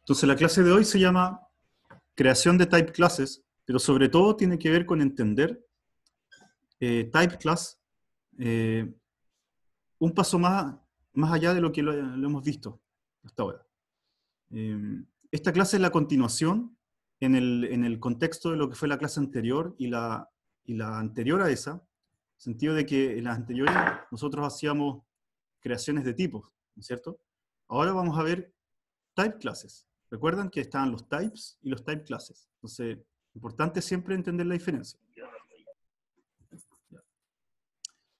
Entonces la clase de hoy se llama creación de type classes, pero sobre todo tiene que ver con entender eh, type class eh, un paso más, más allá de lo que lo, hemos visto hasta ahora. Em, esta clase es la continuación en el, contexto de lo que fue la clase anterior y la, y la anterior a esa, sentido de que en las anteriores nosotros hacíamos creaciones de tipos, ¿no es cierto? Ahora vamos a ver type classes. Recuerdan que estaban los types y los type classes. Entonces, importante siempre entender la diferencia.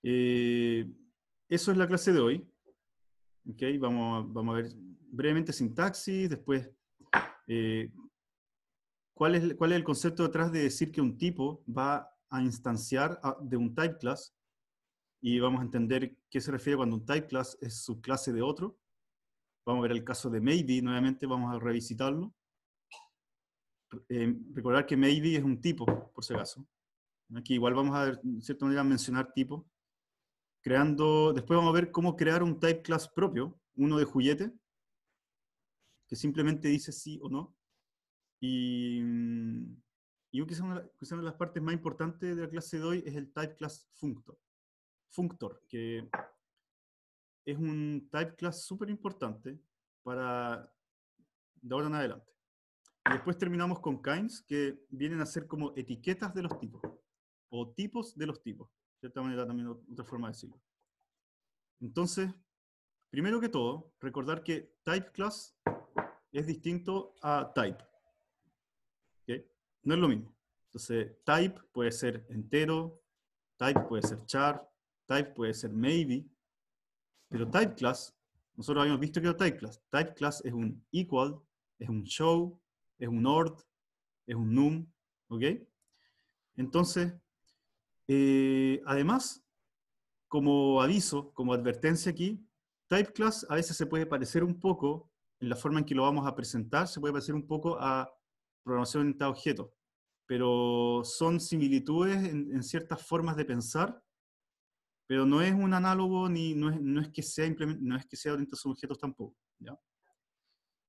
Eh, eso es la clase de hoy. Okay, vamos, a, vamos a ver brevemente sintaxis, después eh, ¿cuál, es, cuál es el concepto detrás de decir que un tipo va a instanciar de un type class y vamos a entender qué se refiere cuando un type class es subclase de otro. Vamos a ver el caso de maybe nuevamente, vamos a revisitarlo. Eh, recordar que maybe es un tipo, por si acaso. Aquí igual vamos a, de cierta manera, mencionar tipo. Creando, después vamos a ver cómo crear un type class propio, uno de juguete, que simplemente dice sí o no. Y mm, y quizás una, de las partes más importantes de la clase de hoy es el type class functor. Functor, que es un type class súper importante para de ahora en adelante. después terminamos con kinds, que vienen a ser como etiquetas de los tipos, o tipos de los tipos. De cierta manera también otra forma de decirlo. Entonces, primero que todo, recordar que type class es distinto a type no es lo mismo. Entonces, type puede ser entero, type puede ser char, type puede ser maybe, pero type class, nosotros habíamos visto que era type class. Type class es un equal, es un show, es un ord, es un num, ¿ok? Entonces, eh, además, como aviso, como advertencia aquí, type class a veces se puede parecer un poco, en la forma en que lo vamos a presentar, se puede parecer un poco a programación orientada a objetos, pero son similitudes en, ciertas formas de pensar, pero no es un análogo ni no es, que, sea no es que sea orientación a objetos tampoco.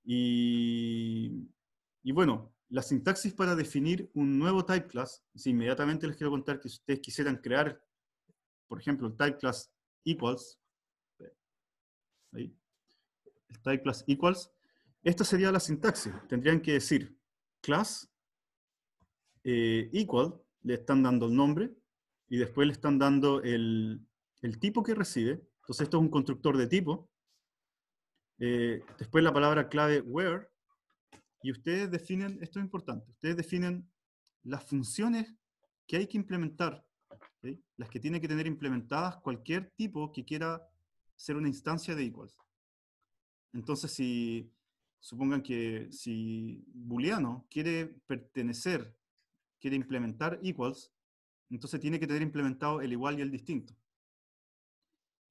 Y, bueno, la sintaxis para definir un nuevo type class, si inmediatamente les quiero contar que si ustedes quisieran crear, por ejemplo, el type class equals, el type class equals, esta sería la sintaxis. Tendrían que decir class eh, equal, le están dando el nombre y después le están dando el, tipo que recibe. Entonces esto es un constructor de tipo. Eh, después la palabra clave where y ustedes definen, esto es importante, ustedes definen las funciones que hay que implementar, las que tiene que tener implementadas cualquier tipo que quiera ser una instancia de equals. Entonces, si Supongan que si Booleano quiere pertenecer, quiere implementar equals, entonces tiene que tener implementado el igual y el distinto.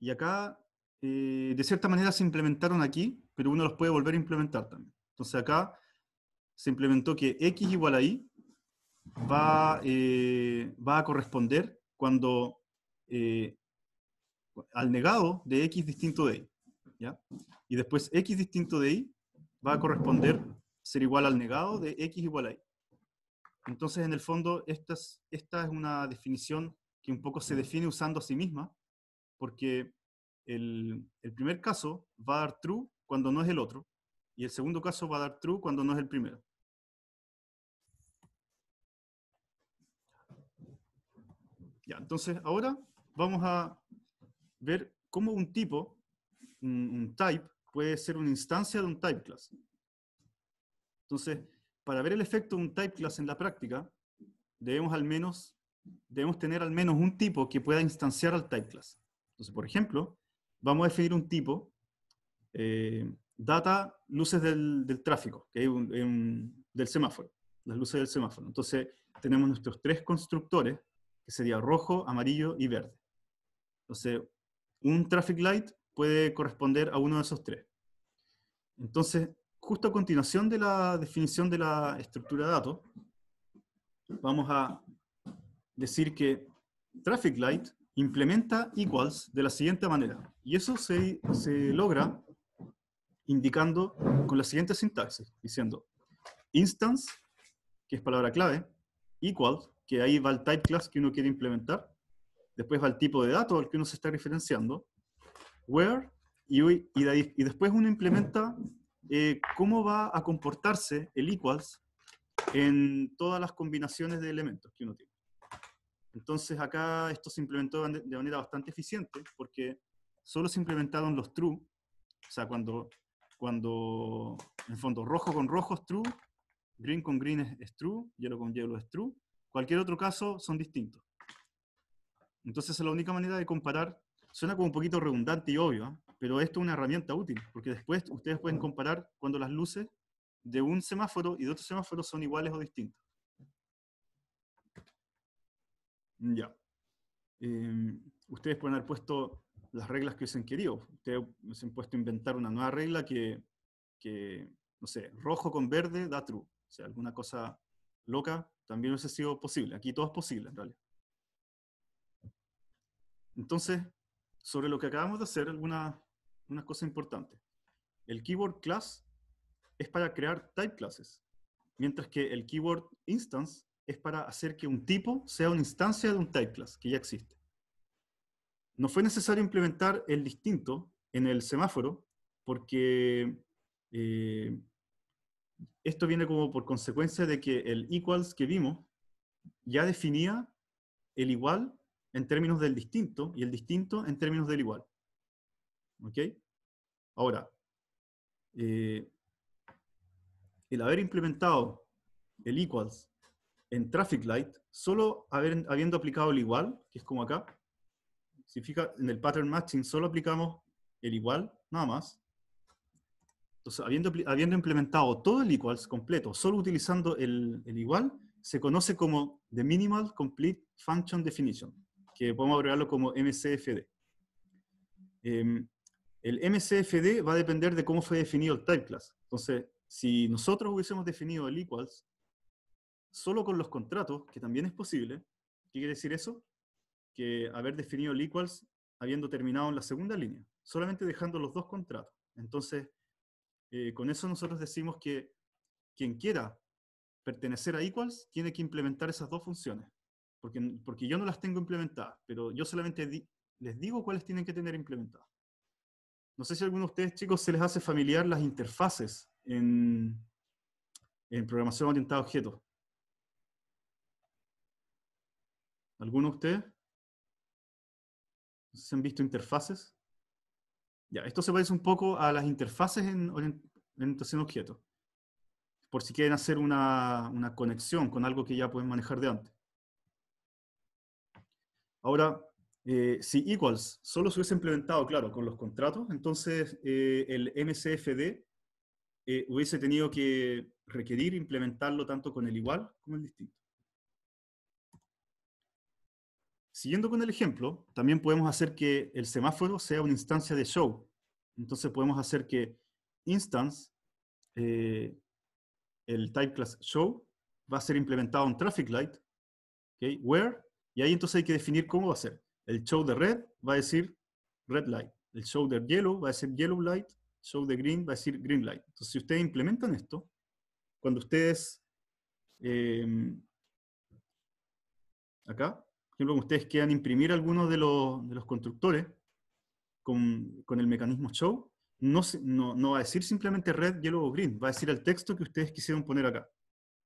Y acá, eh, de cierta manera, se implementaron aquí, pero uno los puede volver a implementar también. Entonces acá se implementó que x igual a y va, eh, va a corresponder cuando eh, al negado de x distinto de y. ¿ya? Y después x distinto de y va a corresponder ser igual al negado de x igual a y. Entonces, en el fondo, esta es, una definición que un poco se define usando a sí misma, porque el, primer caso va a dar true cuando no es el otro, y el segundo caso va a dar true cuando no es el primero. Ya, entonces ahora vamos a ver cómo un tipo, un type, puede ser una instancia de un type class. Entonces, para ver el efecto de un type class en la práctica, debemos al menos debemos tener al menos un tipo que pueda instanciar al type class. Entonces, por ejemplo, vamos a definir un tipo, eh, data luces del, tráfico, que es del semáforo, las luces del semáforo. Entonces, tenemos nuestros tres constructores, que sería rojo, amarillo y verde. Entonces, un traffic light puede corresponder a uno de esos tres. Entonces, justo a continuación de la definición de la estructura de datos, vamos a decir que Traffic Light implementa equals de la siguiente manera. Y eso se, logra indicando con la siguiente sintaxis, diciendo instance, que es palabra clave, equals, que ahí va el type class que uno quiere implementar, después va el tipo de dato al que uno se está referenciando, where, y, y, después uno implementa eh, cómo va a comportarse el equals en todas las combinaciones de elementos que uno tiene. Entonces acá esto se implementó de manera bastante eficiente porque solo se implementaron los true, o sea, cuando, cuando en fondo rojo con rojo es true, green con green es, es true, yellow con yellow es true, cualquier otro caso son distintos. Entonces es la única manera de comparar Suena como un poquito redundante y obvio, ¿ah? pero esto es una herramienta útil, porque después ustedes pueden comparar cuando las luces de un semáforo y de otro semáforo son iguales o distintas. Ya. Em, ustedes pueden haber puesto las reglas que hubiesen querido. Ustedes se han puesto a inventar una nueva regla que, que, no sé, rojo con verde da true. O sea, alguna cosa loca también hubiese sido posible. Aquí todo es posible, en realidad. Entonces, sobre lo que acabamos de hacer algunas una cosas importantes. El keyword class es para crear type classes, mientras que el keyword instance es para hacer que un tipo sea una instancia de un type class que ya existe. No fue necesario implementar el distinto en el semáforo porque eh, esto viene como por consecuencia de que el equals que vimos ya definía el igual en términos del distinto y el distinto en términos del igual. ¿Ok? Ahora, eh, el haber implementado el equals en traffic light, solo habiendo aplicado el igual, que es como acá, si fija, en el pattern matching solo aplicamos el igual, nada más. Entonces, habiendo, habiendo implementado todo el equals completo, solo utilizando el, el igual, se conoce como the minimal complete function definition que podemos agregarlo como MCFD. Em, el MCFD va a depender de cómo fue definido el type class. Entonces, si nosotros hubiésemos definido el equals solo con los contratos, que también es posible, ¿qué quiere decir eso? Que haber definido el equals habiendo terminado en la segunda línea, solamente dejando los dos contratos. Entonces, eh, con eso nosotros decimos que quien quiera pertenecer a equals tiene que implementar esas dos funciones, porque, yo no las tengo implementadas, pero yo solamente les digo cuáles tienen que tener implementadas. No sé si a alguno de ustedes, chicos, se les hace familiar las interfaces en, programación orientada a objetos. ¿Alguno de ustedes? ¿Se han visto interfaces? Ya, esto se parece un poco a las interfaces en orientación a objetos. Por si quieren hacer una conexión con algo que ya pueden manejar de antes. Ahora, eh, si Equals solo se hubiese implementado, claro, con los contratos, entonces eh, el MCFD eh, hubiese tenido que requerir implementarlo tanto con el igual como el distinto. Siguiendo con el ejemplo, también podemos hacer que el semáforo sea una instancia de show. Entonces podemos hacer que instance, el type class show, va a ser implementado en traffic light, okay, where y ahí entonces hay que definir cómo va a ser. El show de red va a decir red light. El show de yellow va a decir yellow light. El show de green va a decir green light. Entonces, si ustedes implementan esto, cuando ustedes, em, acá, por ejemplo, ustedes quieran imprimir algunos de los, de los constructores con, con, el mecanismo show, no, no, no va a decir simplemente red, yellow o green, va a decir el texto que ustedes quisieron poner acá.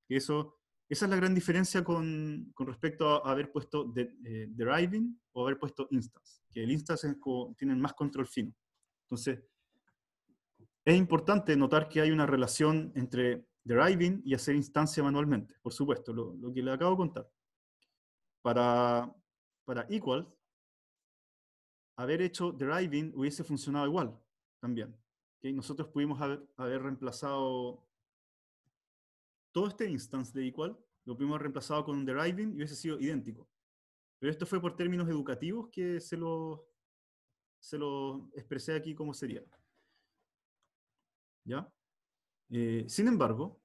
Eso esa es la gran diferencia con, con respecto a haber puesto eh, deriving o haber puesto instance, que el instance tiene tienen más control fino. Entonces, es importante notar que hay una relación entre deriving y hacer instancia manualmente, por supuesto, lo, lo que le acabo de contar. Para, para equals, haber hecho deriving hubiese funcionado igual también. que Nosotros pudimos haber, haber reemplazado todo este instance de equal lo hubimos reemplazado con un deriving y hubiese sido idéntico. Pero esto fue por términos educativos que se lo se lo expresé aquí como sería. ¿Ya? Eh, sin embargo,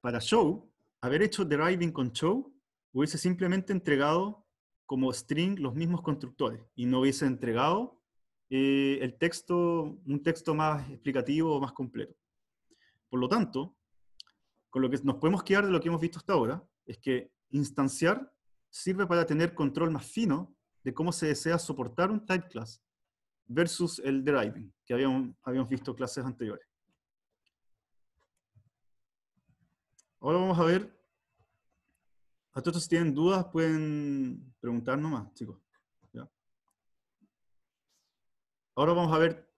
para show, haber hecho deriving con show hubiese simplemente entregado como string los mismos constructores y no hubiese entregado eh, el texto, un texto más explicativo o más completo. Por lo tanto, con lo que nos podemos quedar de lo que hemos visto hasta ahora es que instanciar sirve para tener control más fino de cómo se desea soportar un type class versus el deriving, que habíamos, habíamos visto clases anteriores. Ahora vamos a ver. A todos si tienen dudas pueden preguntar nomás, chicos. Ahora vamos a ver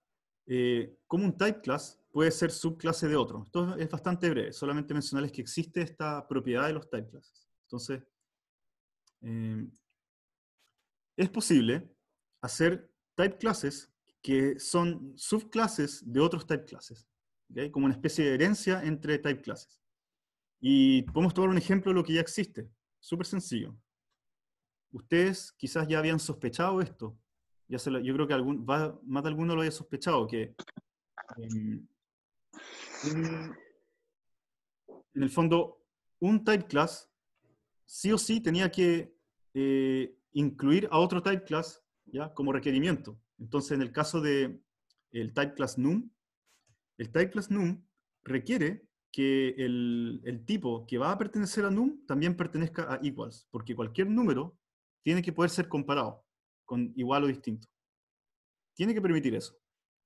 eh, cómo un type class puede ser subclase de otro. Esto es bastante breve, solamente mencionarles que existe esta propiedad de los type classes. Entonces, eh, es posible hacer type classes que son subclases de otros type classes, ¿okay? como una especie de herencia entre type classes. Y podemos tomar un ejemplo de lo que ya existe, súper sencillo. Ustedes quizás ya habían sospechado esto, yo creo que algún, más de alguno lo haya sospechado, que em, en el fondo, un type class sí o sí tenía que eh, incluir a otro type class ¿ya? como requerimiento. Entonces, en el caso del el type class num, el type class num requiere que el, el, tipo que va a pertenecer a num también pertenezca a equals, porque cualquier número tiene que poder ser comparado con igual o distinto. Tiene que permitir eso.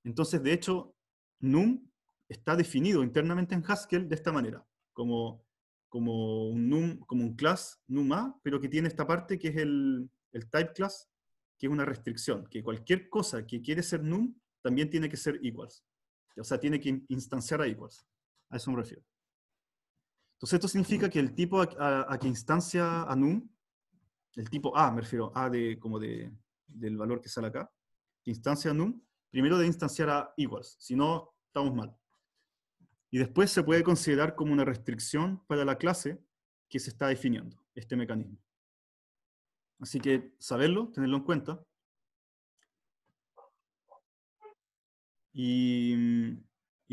Entonces, de hecho, num está definido internamente en Haskell de esta manera, como, como, un, num, como un class numa, pero que tiene esta parte que es el, type class, que es una restricción, que cualquier cosa que quiere ser num también tiene que ser equals. O sea, tiene que instanciar a equals. A eso me refiero. Entonces esto significa que el tipo a, que instancia a num, el tipo A, me refiero, A de, como de, del valor que sale acá, que instancia a num, primero debe instanciar a equals, si no, estamos mal. Y después se puede considerar como una restricción para la clase que se está definiendo este mecanismo. Así que saberlo, tenerlo en cuenta. Y,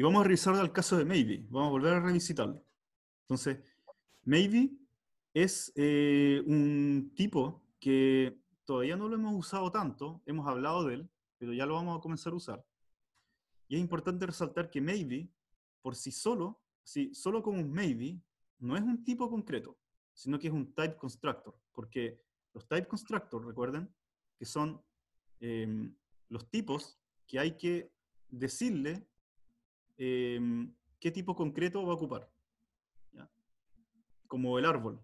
vamos a revisar el caso de Maybe, vamos a volver a revisitarlo. Entonces, Maybe es eh, un tipo que todavía no lo hemos usado tanto, hemos hablado de él, pero ya lo vamos a comenzar a usar. Y es importante resaltar que Maybe por sí solo, sí solo con un maybe, no es un tipo concreto, sino que es un type constructor, porque los type constructors, recuerden, que son em, los tipos que hay que decirle em, qué tipo concreto va a ocupar. Como el árbol,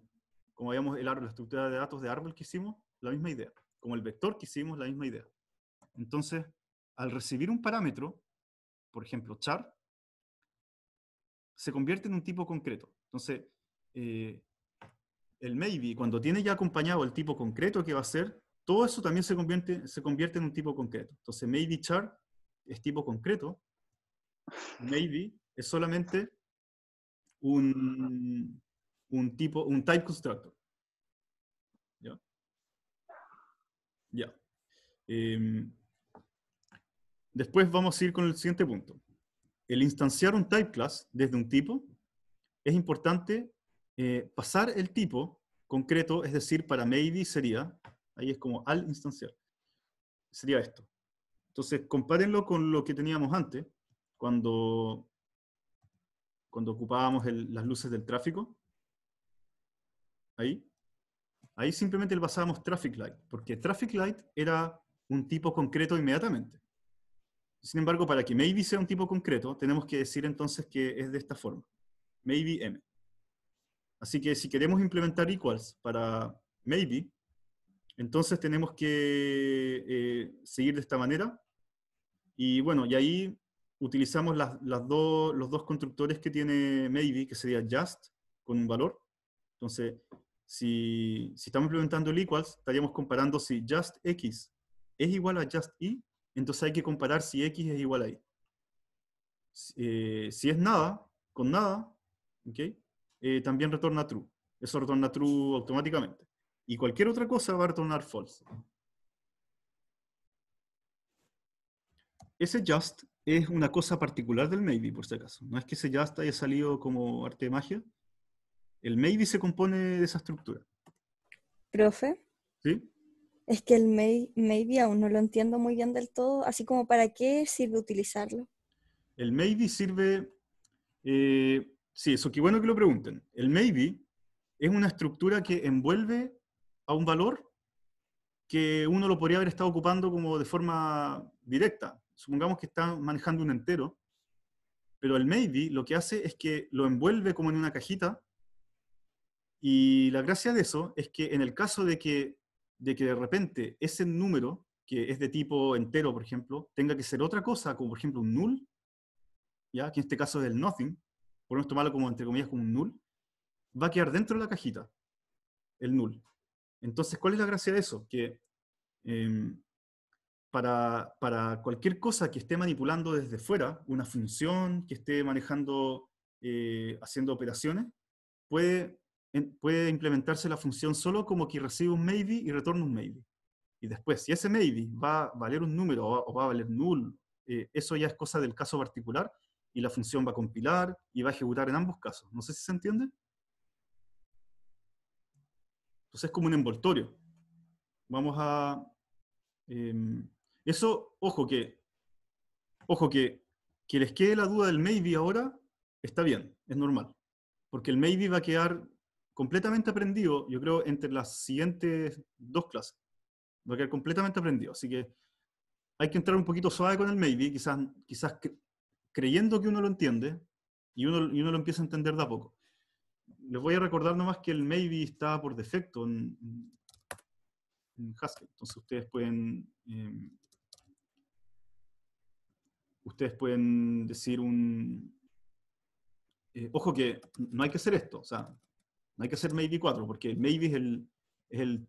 como habíamos el árbol, la estructura de datos de árbol que hicimos, la misma idea. Como el vector que hicimos, la misma idea. Entonces, al recibir un parámetro, por ejemplo, char, se convierte en un tipo concreto. Entonces, eh, el maybe, cuando tiene ya acompañado el tipo concreto que va a ser, todo eso también se convierte, se convierte en un tipo concreto. Entonces, maybe char es tipo concreto. Maybe es solamente un, tipo, un type constructor. ¿Ya? Ya. Em, después vamos a ir con el siguiente punto el instanciar un type class desde un tipo, es importante eh, pasar el tipo concreto, es decir, para maybe sería, ahí es como al instanciar, sería esto. Entonces, compárenlo con lo que teníamos antes, cuando, cuando ocupábamos las luces del tráfico. Ahí. Ahí simplemente le pasábamos traffic light, porque traffic light era un tipo concreto inmediatamente. Sin embargo, para que maybe sea un tipo concreto, tenemos que decir entonces que es de esta forma. Maybe M. Así que si queremos implementar equals para maybe, entonces tenemos que eh, seguir de esta manera. Y bueno, y ahí utilizamos las, los dos constructores que tiene maybe, que sería just, con un valor. Entonces, si, si, estamos implementando el equals, estaríamos comparando si just x es igual a just y entonces hay que comparar si x es igual a y. si eh, es nada, con nada, eh, también retorna true. Eso retorna true automáticamente. Y cualquier otra cosa va a retornar false. Ese just es una cosa particular del maybe, por si acaso. No es que ese just haya salido como arte de magia. El maybe se compone de esa estructura. Profe. ¿Sí? Es que el maybe aún no lo entiendo muy bien del todo, así como para qué sirve utilizarlo. El maybe sirve, eh, sí, eso qué bueno que lo pregunten. El maybe es una estructura que envuelve a un valor que uno lo podría haber estado ocupando como de forma directa. Supongamos que está manejando un entero, pero el maybe lo que hace es que lo envuelve como en una cajita y la gracia de eso es que en el caso de que de que de repente ese número, que es de tipo entero, por ejemplo, tenga que ser otra cosa, como por ejemplo un null, ¿ya? que en este caso es el nothing, podemos tomarlo como entre comillas como un null, va a quedar dentro de la cajita, el null. Entonces, ¿cuál es la gracia de eso? Que em, para, cualquier cosa que esté manipulando desde fuera, una función que esté manejando, eh, haciendo operaciones, puede puede implementarse la función solo como que recibe un maybe y retorna un maybe. Y después, si ese maybe va a valer un número o va, a valer null, eh, eso ya es cosa del caso particular y la función va a compilar y va a ejecutar en ambos casos. No sé si se entiende. Entonces es como un envoltorio. Vamos a... Em, eso, ojo que... Ojo que... Que les quede la duda del maybe ahora, está bien, es normal. Porque el maybe va a quedar completamente aprendido, yo creo, entre las siguientes dos clases. Va a quedar completamente aprendido. Así que hay que entrar un poquito suave con el maybe, quizás, quizás creyendo que uno lo entiende y uno, y uno lo empieza a entender de a poco. Les voy a recordar nomás que el maybe está por defecto en, Haskell. Entonces ustedes pueden, em, ustedes pueden decir un... Eh, ojo que no hay que hacer esto. O sea, no hay que hacer maybe 4, porque maybe es el,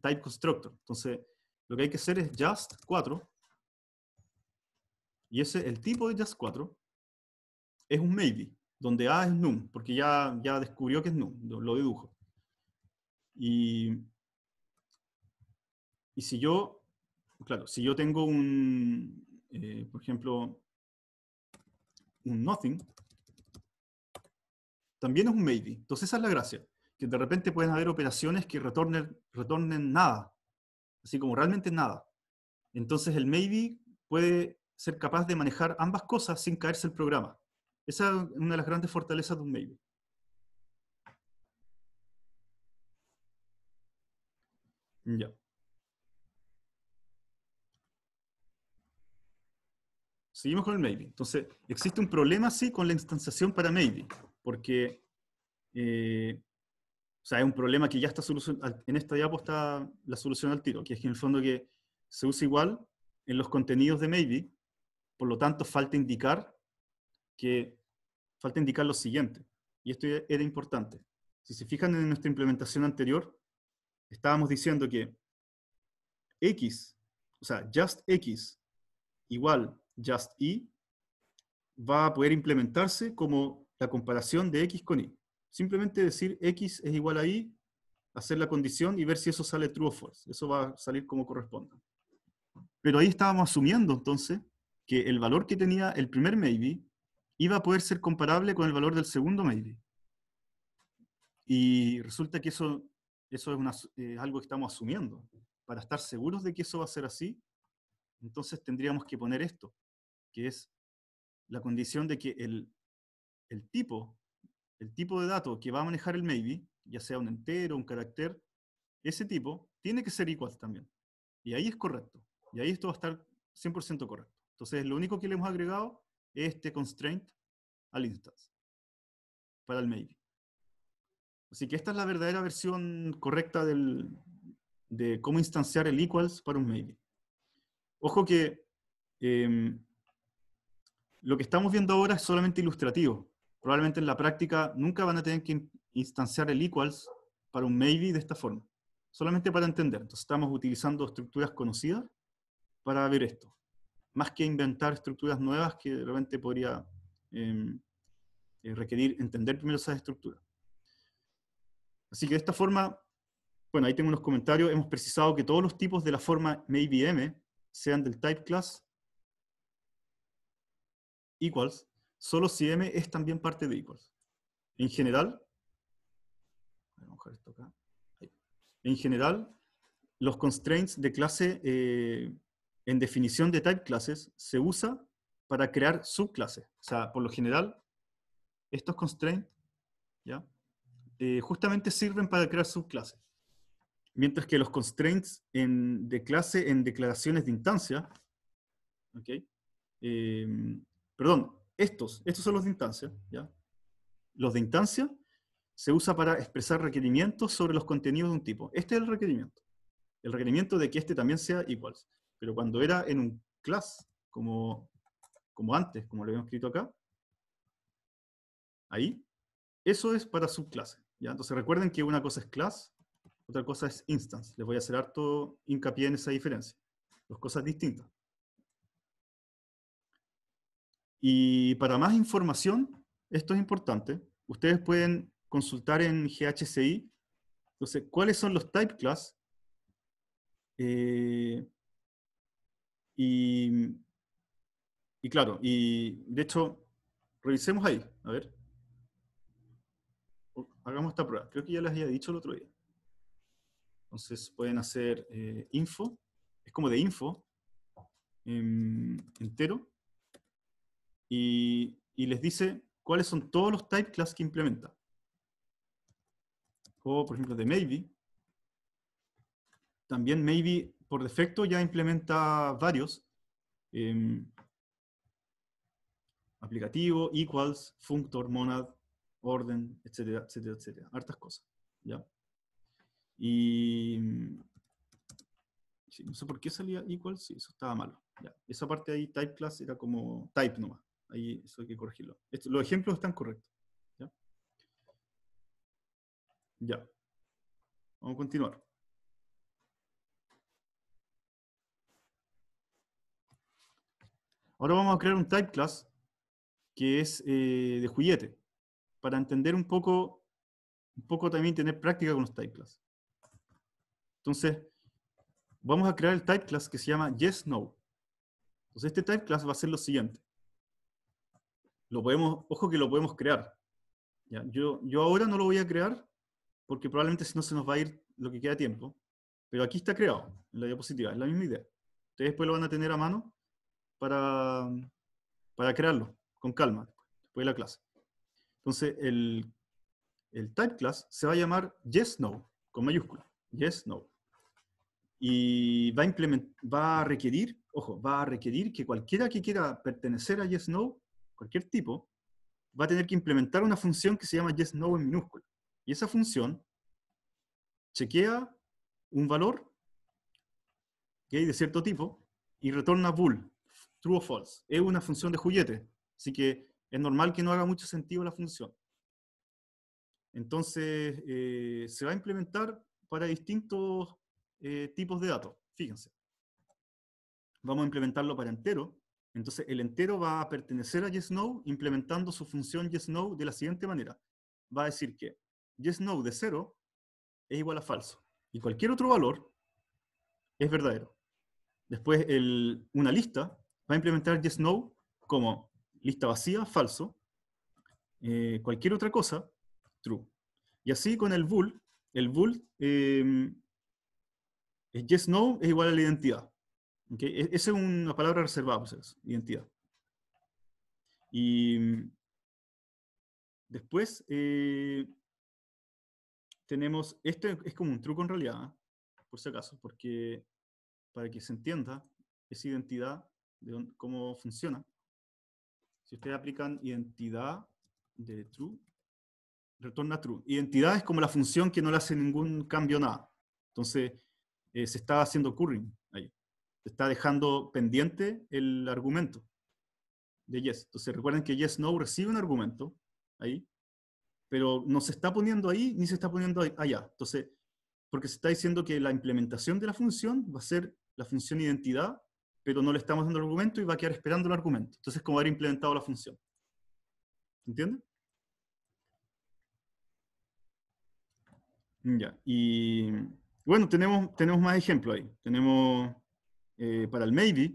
type constructor. Entonces, lo que hay que hacer es just 4. Y ese, el tipo de just 4 es un maybe, donde A es num, porque ya, ya descubrió que es num, lo dedujo. Y, si yo, claro, si yo tengo un, eh, por ejemplo, un nothing, también es un maybe. Entonces esa es la gracia, que de repente pueden haber operaciones que retornen, retornen nada, así como realmente nada. Entonces el maybe puede ser capaz de manejar ambas cosas sin caerse el programa. Esa es una de las grandes fortalezas de un maybe. Ya. Seguimos con el maybe. Entonces, existe un problema, sí, con la instanciación para maybe porque eh, o sea, es un problema que ya está solucionado, en esta diapositiva está la solución al tiro, que es que en el fondo que se usa igual en los contenidos de Maybe, por lo tanto falta indicar que, falta indicar lo siguiente, y esto e-, era importante. Si se fijan en nuestra implementación anterior, estábamos diciendo que X, o sea, just X igual just Y, va a poder implementarse como la comparación de X con Y. Simplemente decir X es igual a Y, hacer la condición y ver si eso sale true o false. Eso va a salir como corresponda. Pero ahí estábamos asumiendo entonces que el valor que tenía el primer maybe iba a poder ser comparable con el valor del segundo maybe. Y resulta que eso, eso es eh, algo que estamos asumiendo. Para estar seguros de que eso va a ser así, entonces tendríamos que poner esto, que es la condición de que el el tipo, el tipo de dato que va a manejar el maybe, ya sea un entero, un carácter, ese tipo tiene que ser igual también. Y ahí es correcto. Y ahí esto va a estar 100% correcto. Entonces, lo único que le hemos agregado es este constraint al instance para el maybe. Así que esta es la verdadera versión correcta de cómo instanciar el equals para un maybe. Ojo que em, lo que estamos viendo ahora es solamente ilustrativo probablemente en la práctica nunca van a tener que instanciar el equals para un maybe de esta forma. Solamente para entender. Entonces estamos utilizando estructuras conocidas para ver esto. Más que inventar estructuras nuevas que realmente podría em, eh, requerir entender primero esas estructuras. Así que de esta forma, bueno, ahí tengo unos comentarios. Hemos precisado que todos los tipos de la forma maybeM sean del type class equals solo si M es también parte de equals. En general, En general, los constraints de clase eh, en definición de type classes se usa para crear subclases. O sea, por lo general, estos constraints ¿ya? Eh, justamente sirven para crear subclases. Mientras que los constraints de clase en declaraciones de instancia, eh, perdón, estos, estos son los de instancia, ¿ya? Los de instancia se usa para expresar requerimientos sobre los contenidos de un tipo. Este es el requerimiento. El requerimiento de que este también sea igual. Pero cuando era en un class, como, como antes, como lo habíamos escrito acá, ahí, eso es para subclase. ¿ya? Entonces recuerden que una cosa es class, otra cosa es instance. Les voy a hacer harto hincapié en esa diferencia. Dos cosas distintas. Y para más información, esto es importante, ustedes pueden consultar en GHCI, entonces, ¿cuáles son los type class? Eh, y, claro, y de hecho, revisemos ahí, a ver. Oh, hagamos esta prueba, creo que ya les había dicho el otro día. Entonces pueden hacer eh, info, es como de info, em, entero, y, les dice cuáles son todos los type class que implementa. O, por ejemplo, de maybe. También maybe, por defecto, ya implementa varios. Em, aplicativo, equals, functor, monad, orden, etcétera, etcétera, etcétera. Hartas cosas. Y... no sé por qué salía equals, sí, eso estaba malo. Esa parte ahí, type class, era como type nomás. Ahí eso hay que corregirlo. los ejemplos están correctos. ¿ya? ya. Vamos a continuar. Ahora vamos a crear un type class que es eh, de juguete, para entender un poco, un poco también tener práctica con los type class. Entonces, vamos a crear el type class que se llama YesNo. Entonces, este type class va a ser lo siguiente lo podemos, ojo que lo podemos crear. Yo, yo ahora no lo voy a crear porque probablemente si no se nos va a ir lo que queda tiempo, pero aquí está creado, en la diapositiva, es la misma idea. Ustedes después lo van a tener a mano para, para crearlo, con calma, después de la clase. Entonces, el, el type class se va a llamar yes, no, con mayúscula, yes, no. Y va a, va a requerir, ojo, va a requerir que cualquiera que quiera pertenecer a yes, no, cualquier tipo, va a tener que implementar una función que se llama yes en minúscula. Y esa función chequea un valor que hay de cierto tipo y retorna bool, true o false. Es una función de juguete, así que es normal que no haga mucho sentido la función. Entonces, eh, se va a implementar para distintos eh, tipos de datos, fíjense. Vamos a implementarlo para entero, entonces, el entero va a pertenecer a YesNo implementando su función YesNo de la siguiente manera. Va a decir que YesNo de cero es igual a falso y cualquier otro valor es verdadero. Después, una lista va a implementar YesNo como lista vacía, falso, eh, cualquier otra cosa, true. Y así con el bool, el bool eh, es igual a la identidad. E-, esa es una palabra reservada, ustedes, identidad. Y después eh, tenemos, esto es como un truco en realidad, por si acaso, porque para que se entienda esa identidad, de cómo funciona. Si ustedes aplican identidad de true, retorna true. Identidad es como la función que no le hace ningún cambio nada. Entonces, eh, se está haciendo currying está dejando pendiente el argumento de yes. Entonces recuerden que yes no recibe un argumento ahí, pero no se está poniendo ahí ni se está poniendo allá. Entonces, porque se está diciendo que la implementación de la función va a ser la función identidad, pero no le estamos dando el argumento y va a quedar esperando el argumento. Entonces, como haber implementado la función. ¿Entienden? Ya, y bueno, tenemos, tenemos más ejemplos ahí. Tenemos eh, para el maybe,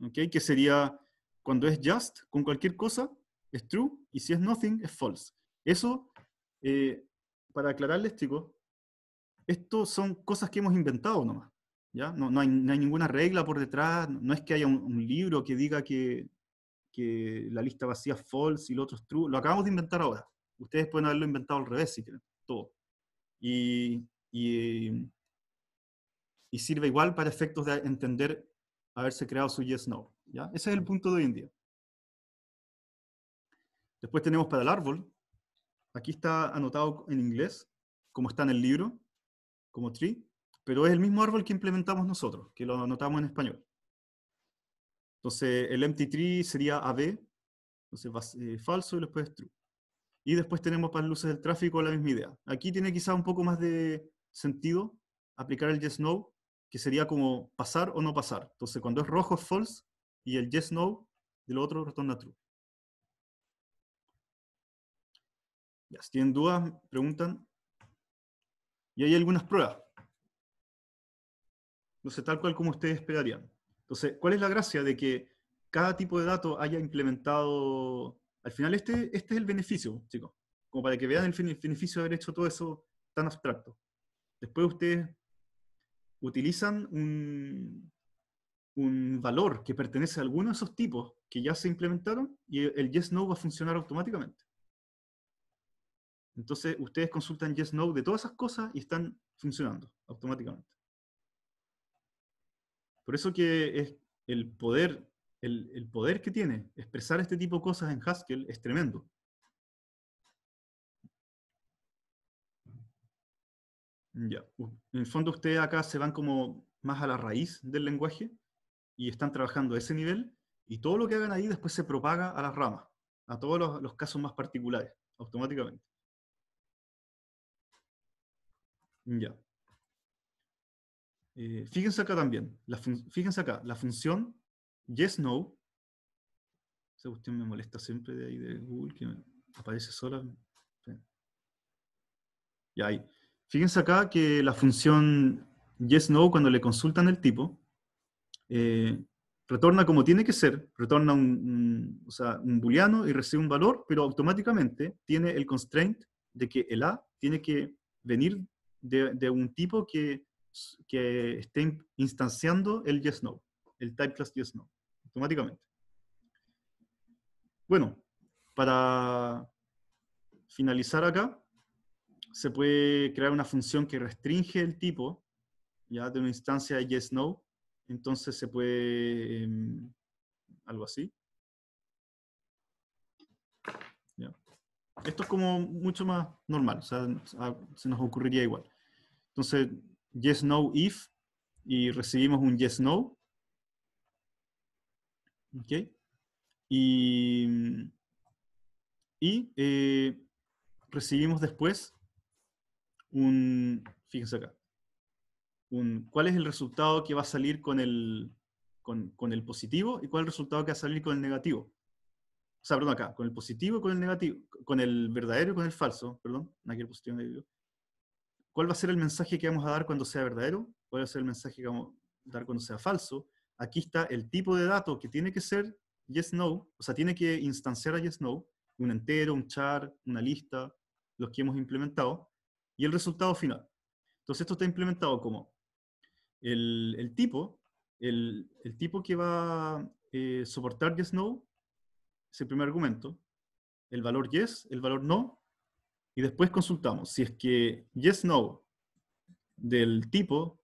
¿okay? que sería cuando es just con cualquier cosa, es true, y si es nothing, es false. Eso, eh, para aclararles, chicos, esto son cosas que hemos inventado nomás. ¿ya? No, no, hay, ninguna regla por detrás, no es que haya un, libro que diga que, que, la lista vacía es false y lo otro es true. Lo acabamos de inventar ahora. Ustedes pueden haberlo inventado al revés si quieren, todo. Y, y eh, y sirve igual para efectos de entender haberse creado su yes-no. Ese es el punto de hoy en día. Después tenemos para el árbol. Aquí está anotado en inglés, como está en el libro, como tree, pero es el mismo árbol que implementamos nosotros, que lo anotamos en español. Entonces, el empty tree sería AB, entonces va, eh, falso y después true. Y después tenemos para luces del tráfico la misma idea. Aquí tiene quizá un poco más de sentido aplicar el yes-no, que sería como pasar o no pasar. Entonces, cuando es rojo es false y el yes, no, del otro retorna true. si tienen dudas, preguntan. Y hay algunas pruebas. No sé, tal cual como ustedes esperarían. Entonces, ¿cuál es la gracia de que cada tipo de dato haya implementado... Al final, este, este es el beneficio, chicos. Como para que vean el beneficio de haber hecho todo eso tan abstracto. Después ustedes utilizan un, un valor que pertenece a alguno de esos tipos que ya se implementaron y el yes-no va a funcionar automáticamente. Entonces, ustedes consultan yes-no de todas esas cosas y están funcionando automáticamente. Por eso que es el poder, el, el poder que tiene expresar este tipo de cosas en Haskell es tremendo. Ya. En el fondo ustedes acá se van como más a la raíz del lenguaje y están trabajando a ese nivel y todo lo que hagan ahí después se propaga a las ramas, a todos los, casos más particulares, automáticamente. Ya. Eh, fíjense acá también, fíjense acá, la función yes, no, esa cuestión me molesta siempre de ahí de Google, que aparece sola. Ya ahí. Fíjense acá que la función yes-no, cuando le consultan el tipo, eh, retorna como tiene que ser, retorna un, booleano y recibe un valor, pero automáticamente tiene el constraint de que el A tiene que venir de, un tipo que, que esté instanciando el yes-no, el type class yes-no, automáticamente. Bueno, para finalizar acá, se puede crear una función que restringe el tipo, ya de una instancia yes-no, entonces se puede em, algo así. Esto es como mucho más normal, o sea, ah, se nos ocurriría igual. Entonces, yes-no if y recibimos un yes-no. Y, eh, recibimos después un, fíjense acá, un, cuál es el resultado que va a salir con el, con, el positivo y cuál es el resultado que va a salir con el negativo. O sea, perdón, acá, con el positivo y con el negativo, con el verdadero y con el falso, perdón, aquí el positivo y el negativo. ¿Cuál va a ser el mensaje que vamos a dar cuando sea verdadero? ¿Cuál va a ser el mensaje que vamos a dar cuando sea falso? Aquí está el tipo de dato que tiene que ser yes, no, o sea, tiene que instanciar a yes, no, un entero, un char, una lista, los que hemos implementado y el resultado final. Entonces esto está implementado como el, tipo, el, tipo que va a eh, soportar yes, no, es el primer argumento, el valor yes, el valor no, y después consultamos si es que yes, no del tipo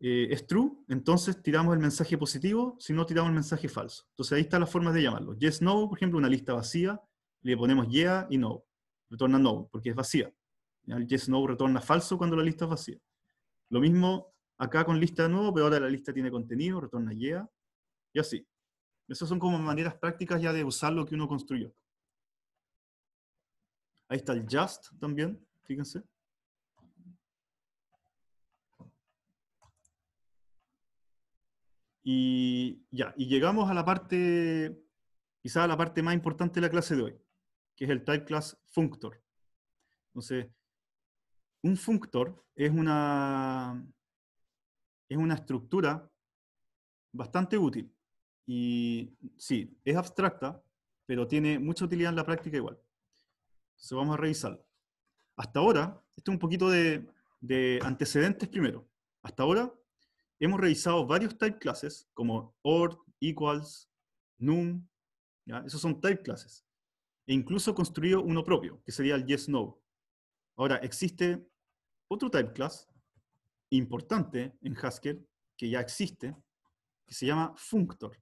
eh, es true, entonces tiramos el mensaje positivo, si no tiramos el mensaje falso. Entonces ahí están la forma de llamarlo. Yes, no, por ejemplo, una lista vacía, le ponemos yeah y no, retorna no, porque es vacía. El yes no retorna falso cuando la lista es vacía. Lo mismo acá con lista nuevo, pero ahora la lista tiene contenido, retorna yeah, y así. Esas son como maneras prácticas ya de usar lo que uno construyó. Ahí está el just también, fíjense. Y ya, y llegamos a la parte, quizá la parte más importante de la clase de hoy, que es el type class functor. Entonces, un functor es una, es una estructura bastante útil. Y sí, es abstracta, pero tiene mucha utilidad en la práctica igual. Entonces vamos a revisar. Hasta ahora, esto es un poquito de, antecedentes primero. Hasta ahora hemos revisado varios type classes como OR, equals, num, esos son type classes. E incluso construido uno propio, que sería el yes-no. Ahora, existe otro type class importante en Haskell, que ya existe, que se llama functor.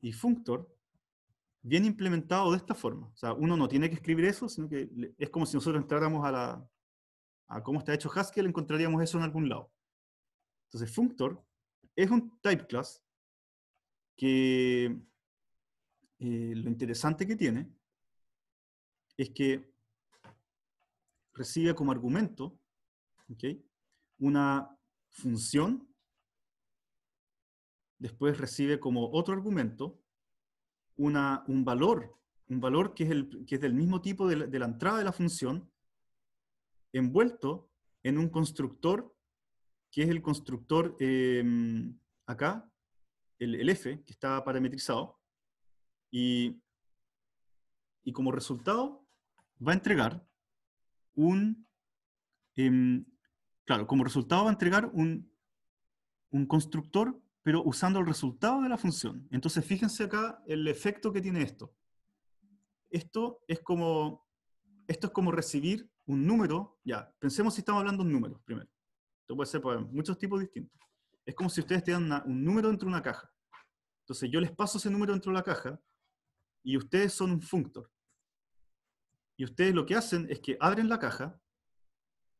Y functor viene implementado de esta forma. O sea, uno no tiene que escribir eso, sino que es como si nosotros entráramos a, la, a cómo está hecho Haskell, encontraríamos eso en algún lado. Entonces, functor es un type class que eh, lo interesante que tiene es que recibe como argumento una función después recibe como otro argumento una, un valor, un valor que es, el, es del mismo tipo de la, entrada de la función, envuelto en un constructor, que es el constructor em, acá, el, f, que está parametrizado, y, como resultado va a entregar un, em, claro, como resultado va a entregar un, constructor, pero usando el resultado de la función. Entonces, fíjense acá el efecto que tiene esto. Esto es como, esto es como recibir un número, ya, pensemos si estamos hablando de números primero. Esto puede ser para muchos tipos distintos. Es como si ustedes tengan un número dentro de una caja. Entonces yo les paso ese número dentro de la caja y ustedes son un functor. Y ustedes lo que hacen es que abren la caja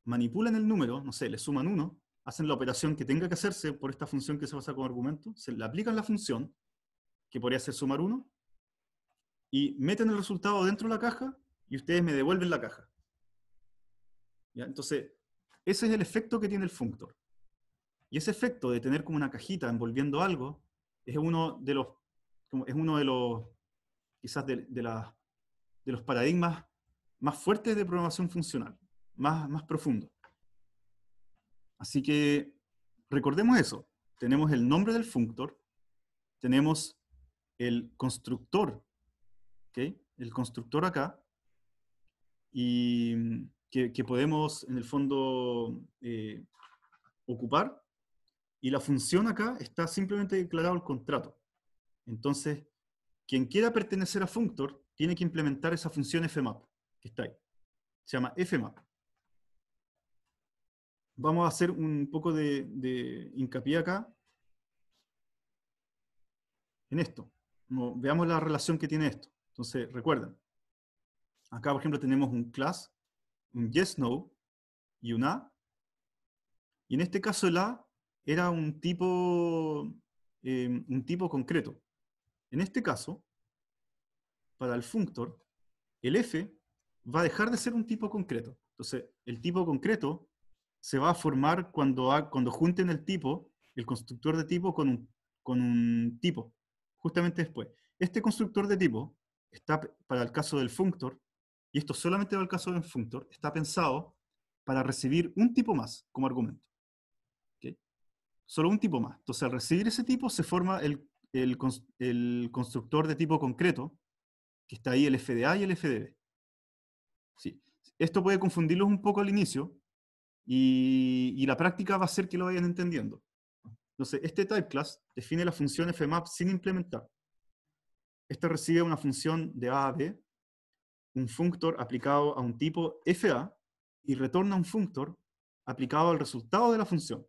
manipulan el número, no sé, le suman uno, hacen la operación que tenga que hacerse por esta función que se basa como argumento, se le aplican la función, que podría ser sumar uno, y meten el resultado dentro de la caja y ustedes me devuelven la caja. Entonces, ese es el efecto que tiene el functor. Y ese efecto de tener como una cajita envolviendo algo es uno de los, es uno de los quizás de los paradigmas más fuertes de programación funcional más, profundo. Así que recordemos eso. Tenemos el nombre del functor, tenemos el constructor, el constructor acá, y que, podemos en el fondo eh, ocupar, y la función acá está simplemente declarado el contrato. Entonces, quien quiera pertenecer a functor tiene que implementar esa función fmap que está ahí. Se llama fmap vamos a hacer un poco de, hincapié acá en esto. veamos la relación que tiene esto. Entonces, recuerden, acá por ejemplo tenemos un class, un yes, no y un a. Ah. Y en este caso el a ah era un tipo, eh, un tipo concreto. En este caso, para el functor, el f va a dejar de ser un tipo concreto. Entonces, el tipo concreto se va a formar cuando, cuando junten el tipo, el constructor de tipo con un, con un tipo, justamente después. Este constructor de tipo está para el caso del functor, y esto solamente va al caso del functor, está pensado para recibir un tipo más como argumento. Solo un tipo más. Entonces, al recibir ese tipo, se forma el, constructor de tipo concreto, que está ahí el FDA y el FDB. Sí. Esto puede confundirlos un poco al inicio, y, la práctica va a ser que lo vayan entendiendo. Entonces, este type class define la función fmap sin implementar. Este recibe una función de A a B, un functor aplicado a un tipo FA y retorna un functor aplicado al resultado de la función,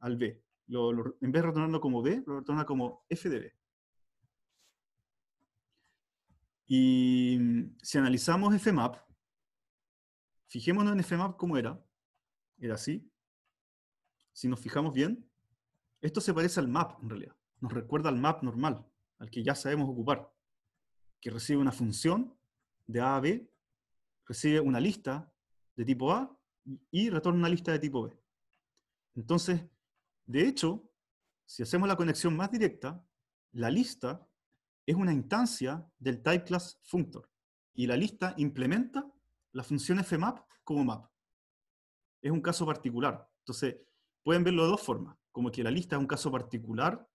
al B. en vez de retornarlo como B, lo retorna como F de B. Y si analizamos FMAP, fijémonos en FMAP cómo era era así. Si nos fijamos bien, esto se parece al map en realidad. Nos recuerda al map normal, al que ya sabemos ocupar, que recibe una función de A a B, recibe una lista de tipo A y retorna una lista de tipo B. Entonces, de hecho, si hacemos la conexión más directa, la lista es una instancia del type class functor y la lista implementa la función fmap como map es un caso particular. Entonces, pueden verlo de dos formas, como que la lista es un caso particular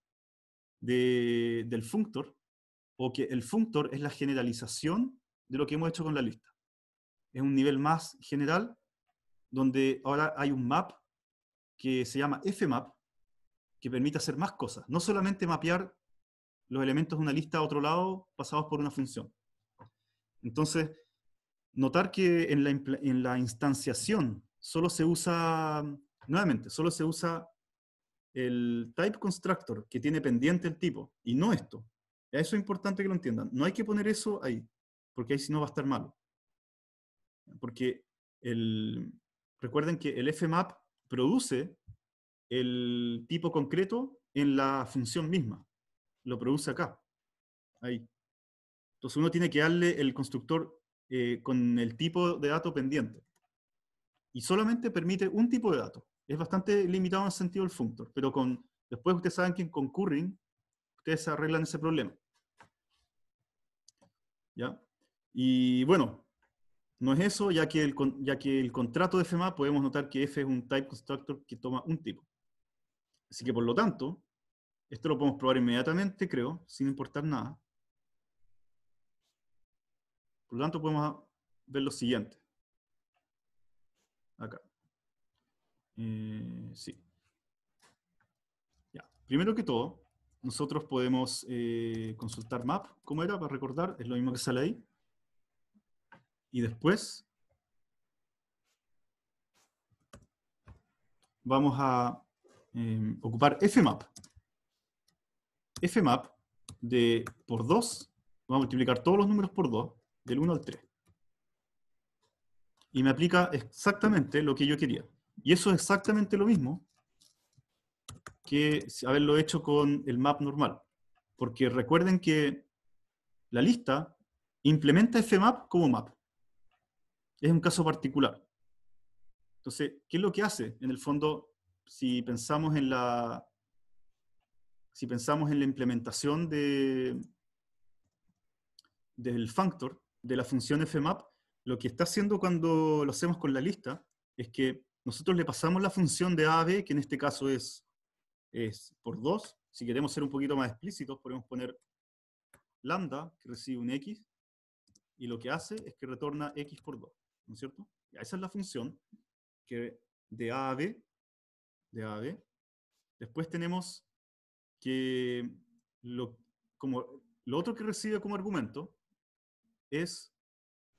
del functor, o que el functor es la generalización de lo que hemos hecho con la lista. Es un nivel más general, donde ahora hay un map que se llama fmap, que permite hacer más cosas, no solamente mapear los elementos de una lista a otro lado pasados por una función. Entonces, notar que en la, en la instanciación solo se usa, nuevamente, solo se usa el type constructor que tiene pendiente el tipo y no esto. Eso es importante que lo entiendan. No hay que poner eso ahí, porque ahí si no va a estar malo. Porque el, recuerden que el fmap produce el tipo concreto en la función misma. Lo produce acá, ahí. Entonces uno tiene que darle el constructor eh, con el tipo de dato pendiente y solamente permite un tipo de datos. Es bastante limitado en el sentido del functor, pero con, después ustedes saben que en curring ustedes arreglan ese problema. ¿Ya? Y bueno, no es eso, ya que, el, ya que el contrato de FMA podemos notar que F es un type constructor que toma un tipo. Así que por lo tanto, esto lo podemos probar inmediatamente, creo, sin importar nada. Por lo tanto, podemos ver lo siguiente. Eh, sí. Primero que todo, nosotros podemos eh, consultar map, ¿cómo era? Para recordar, es lo mismo que sale ahí. Y después vamos a em, ocupar fmap. fmap de por 2, vamos a multiplicar todos los números por 2, del 1 al 3. Y me aplica exactamente lo que yo quería. Y eso es exactamente lo mismo que haberlo hecho con el map normal. Porque recuerden que la lista implementa FMAP como map. Es un caso particular. Entonces, ¿qué es lo que hace? En el fondo, si pensamos en la, si pensamos en la implementación de, del functor, de la función FMAP, lo que está haciendo cuando lo hacemos con la lista es que nosotros le pasamos la función de A a B, que en este caso es, es por 2. Si queremos ser un poquito más explícitos, podemos poner lambda, que recibe un x, y lo que hace es que retorna x por 2, ¿no es cierto? esa es la función que de A a B, de Después tenemos que como, lo otro que recibe como argumento es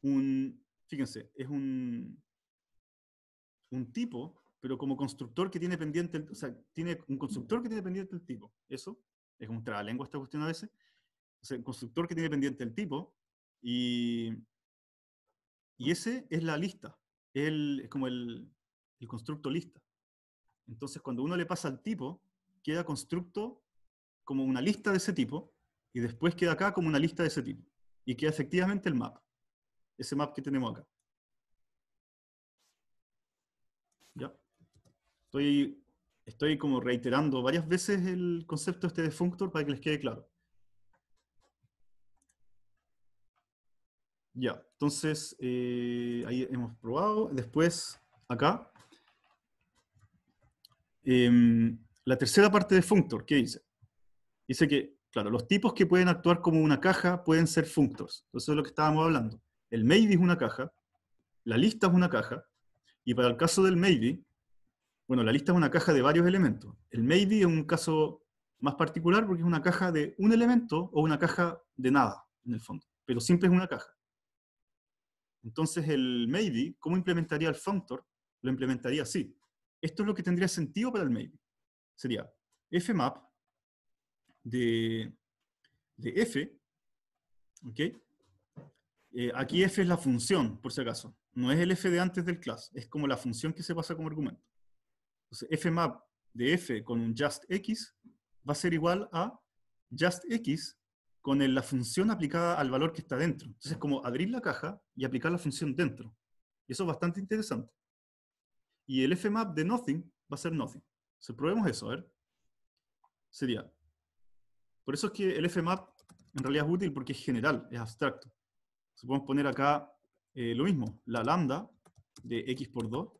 un, fíjense, es un, un tipo, pero como constructor que tiene pendiente, el, o sea, tiene un constructor que tiene pendiente el tipo. Eso es un lengua esta cuestión a veces. O sea, el constructor que tiene pendiente el tipo y, y ese es la lista. es como el, el constructo lista. Entonces, cuando uno le pasa al tipo, queda constructo como una lista de ese tipo y después queda acá como una lista de ese tipo. Y queda efectivamente el map. Ese map que tenemos acá. Ya. Estoy, estoy como reiterando varias veces el concepto este de functor para que les quede claro. Ya, entonces eh, ahí hemos probado. Después, acá. Em, la tercera parte de functor, ¿qué dice? Dice que, claro, los tipos que pueden actuar como una caja pueden ser functors. Entonces es lo que estábamos hablando. El maybe es una caja, la lista es una caja, y para el caso del maybe, bueno, la lista es una caja de varios elementos. El maybe es un caso más particular porque es una caja de un elemento o una caja de nada, en el fondo, pero siempre es una caja. Entonces el maybe, ¿cómo implementaría el functor? Lo implementaría así. Esto es lo que tendría sentido para el maybe. Sería fmap de, de f, ¿ok? Eh, aquí f es la función, por si acaso. No es el f de antes del class, es como la función que se pasa como argumento. Entonces, fmap de f con un just x va a ser igual a just x con la función aplicada al valor que está dentro. Entonces, es como abrir la caja y aplicar la función dentro. Y eso es bastante interesante. Y el fmap de nothing va a ser nothing. Entonces, probemos eso, a ver. Sería. Por eso es que el fmap en realidad es útil porque es general, es abstracto. Entonces podemos poner acá eh, lo mismo, la lambda de x por 2.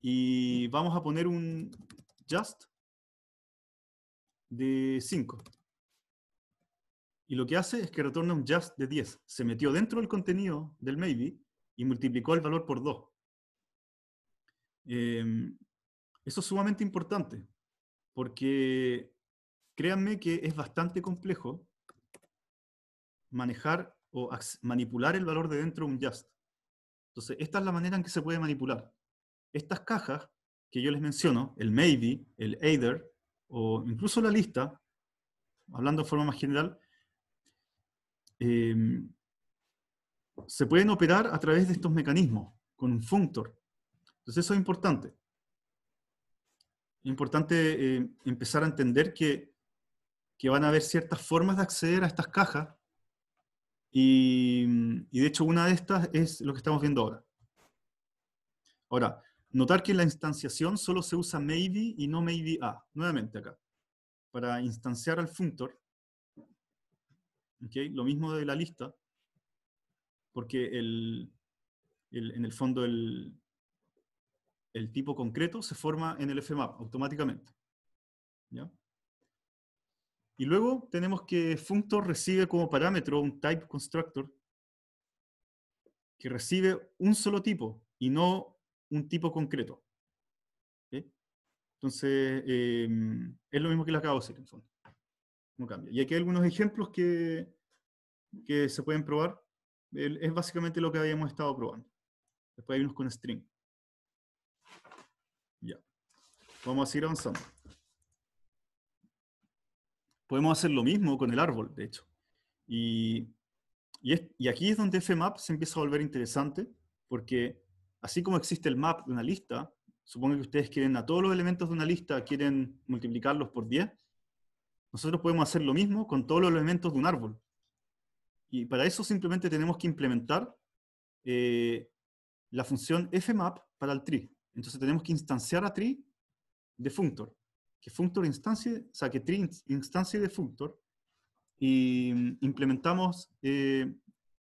Y vamos a poner un just de 5. Y lo que hace es que retorna un just de 10. Se metió dentro del contenido del maybe y multiplicó el valor por 2. Em, eso es sumamente importante, porque créanme que es bastante complejo manejar o manipular el valor de dentro de un just. Entonces, esta es la manera en que se puede manipular. Estas cajas que yo les menciono, el maybe, el either, o incluso la lista, hablando de forma más general, em, se pueden operar a través de estos mecanismos, con un functor. Entonces eso es importante. importante eh, empezar a entender que, que van a haber ciertas formas de acceder a estas cajas Mm, y, de hecho una de estas es lo que estamos viendo ahora. Ahora, notar que en la instanciación solo se usa maybe y no maybe a. Nuevamente acá. Para instanciar al functor, ¿okay? lo mismo de la lista, porque el, en el fondo el, tipo concreto se forma en el fmap automáticamente. ¿ya? Y luego tenemos que functor recibe como parámetro un type constructor que recibe un solo tipo y no un tipo concreto. Entonces, em, es lo mismo que la acabo de No cambia. Y aquí hay algunos ejemplos que, que se pueden probar. Es básicamente lo que habíamos estado probando. Después hay unos con string. Ya. Vamos a seguir avanzando podemos hacer lo mismo con el árbol, de hecho. Y, y, aquí es donde FMAP se empieza a volver interesante, porque así como existe el map de una lista, supongo que ustedes quieren a todos los elementos de una lista, quieren multiplicarlos por 10, nosotros podemos hacer lo mismo con todos los elementos de un árbol. Y para eso simplemente tenemos que implementar eh, la función fmap para el tree. Entonces tenemos que instanciar a tree de functor que Functor instancia, o sea, que instancia de Functor y mm, implementamos eh,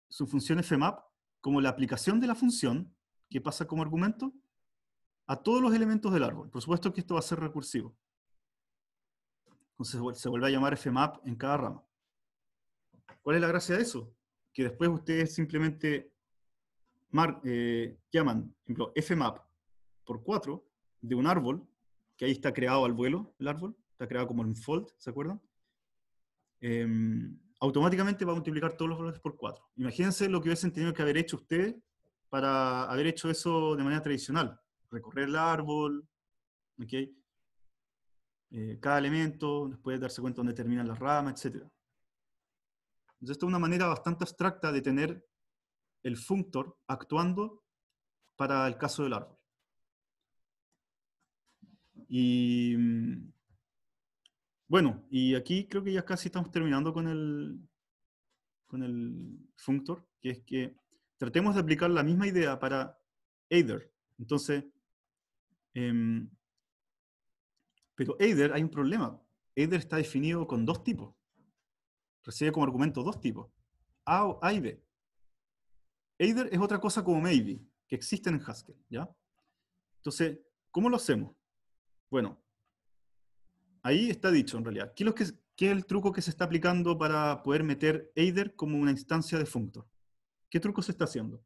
su función fmap como la aplicación de la función que pasa como argumento a todos los elementos del árbol. Por supuesto que esto va a ser recursivo. Entonces se vuelve a llamar fmap en cada rama. ¿Cuál es la gracia de eso? Que después ustedes simplemente mar eh, llaman, por ejemplo, fmap por 4 de un árbol ahí está creado al vuelo el árbol, está creado como un fold, ¿se acuerdan? Em, automáticamente va a multiplicar todos los valores por 4. Imagínense lo que hubiesen tenido que haber hecho ustedes para haber hecho eso de manera tradicional. Recorrer el árbol, ¿okay? Eh, cada elemento, después darse cuenta dónde terminan las ramas, etc. Entonces, esta es una manera bastante abstracta de tener el functor actuando para el caso del árbol. Y mm, bueno, y aquí creo que ya casi estamos terminando con el, con el functor, que es que tratemos de aplicar la misma idea para either Entonces, em, pero Eider hay un problema. either está definido con dos tipos. Recibe como argumento dos tipos. A, o A y B. either es otra cosa como maybe, que existen en Haskell, ¿ya? Entonces, ¿cómo lo hacemos? Bueno, ahí está dicho en realidad. ¿Qué es, que, el truco que se está aplicando para poder meter Eider como una instancia de functor? ¿Qué truco se está haciendo?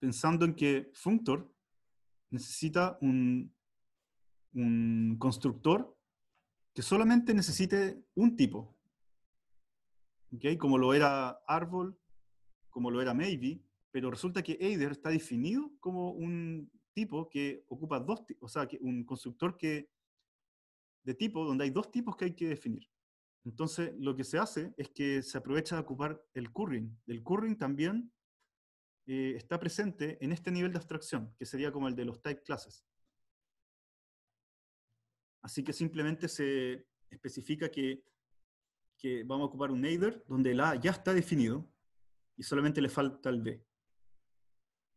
pensando en que functor necesita un, un, constructor que solamente necesite un tipo como lo era Árbol, como lo era Maybe, pero resulta que Eider está definido como un tipo que ocupa dos, o sea, un constructor que, de tipo donde hay dos tipos que hay que definir. Entonces, lo que se hace es que se aprovecha de ocupar el curring. El curring también eh, está presente en este nivel de abstracción, que sería como el de los type classes. Así que simplemente se especifica que que vamos a ocupar un nader donde el A ya está definido y solamente le falta el B.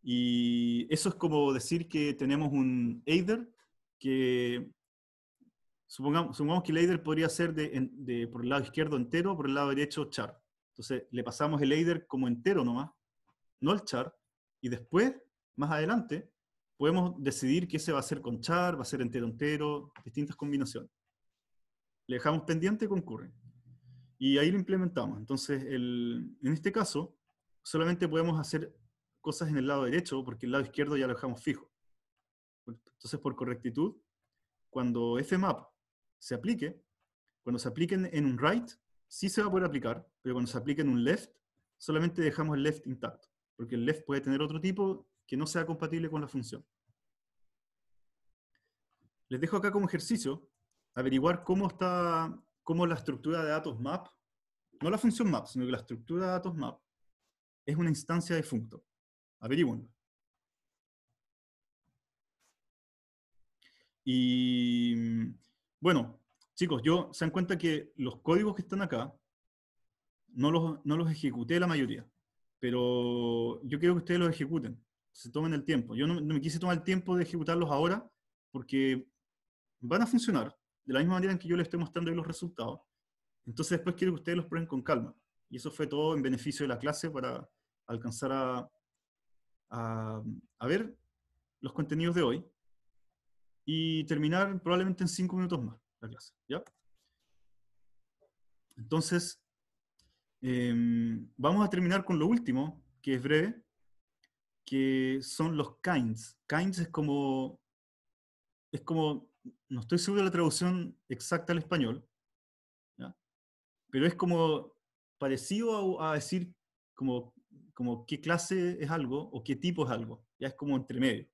Y eso es como decir que tenemos un aider que supongamos, que el header podría ser de, por el lado izquierdo entero, por el lado derecho char. Entonces le pasamos el aider como entero nomás, no el char, y después, más adelante, podemos decidir qué se va a hacer con char, va a ser entero entero, distintas combinaciones. Le dejamos pendiente con concurre. Y ahí lo implementamos. Entonces, en este caso, solamente podemos hacer cosas en el lado derecho porque el lado izquierdo ya lo dejamos fijo. Entonces, por correctitud, cuando FMAP se aplique, cuando se apliquen en un right, sí se va a poder aplicar, pero cuando se aplique en un left, solamente dejamos el left intacto, porque el left puede tener otro tipo que no sea compatible con la función. Les dejo acá como ejercicio averiguar cómo está como la estructura de datos map, no la función map, sino que la estructura de datos map es una instancia de functo. Averigüenlo. Y bueno, chicos, yo se dan cuenta que los códigos que están acá no los, no los ejecuté la mayoría, pero yo quiero que ustedes los ejecuten, se tomen el tiempo. Yo no me quise tomar el tiempo de ejecutarlos ahora porque van a funcionar, de la misma manera en que yo les estoy mostrando los resultados. Entonces después quiero que ustedes los prueben con calma. Y eso fue todo en beneficio de la clase para alcanzar a, a, ver los contenidos de hoy y terminar probablemente en cinco minutos más la clase. Entonces, em, vamos a terminar con lo último, que es breve, que son los kinds. Kinds es como, es como no estoy seguro de la traducción exacta al español, pero es como parecido a, decir como, como qué clase es algo o qué tipo es algo, ya es como entre medio.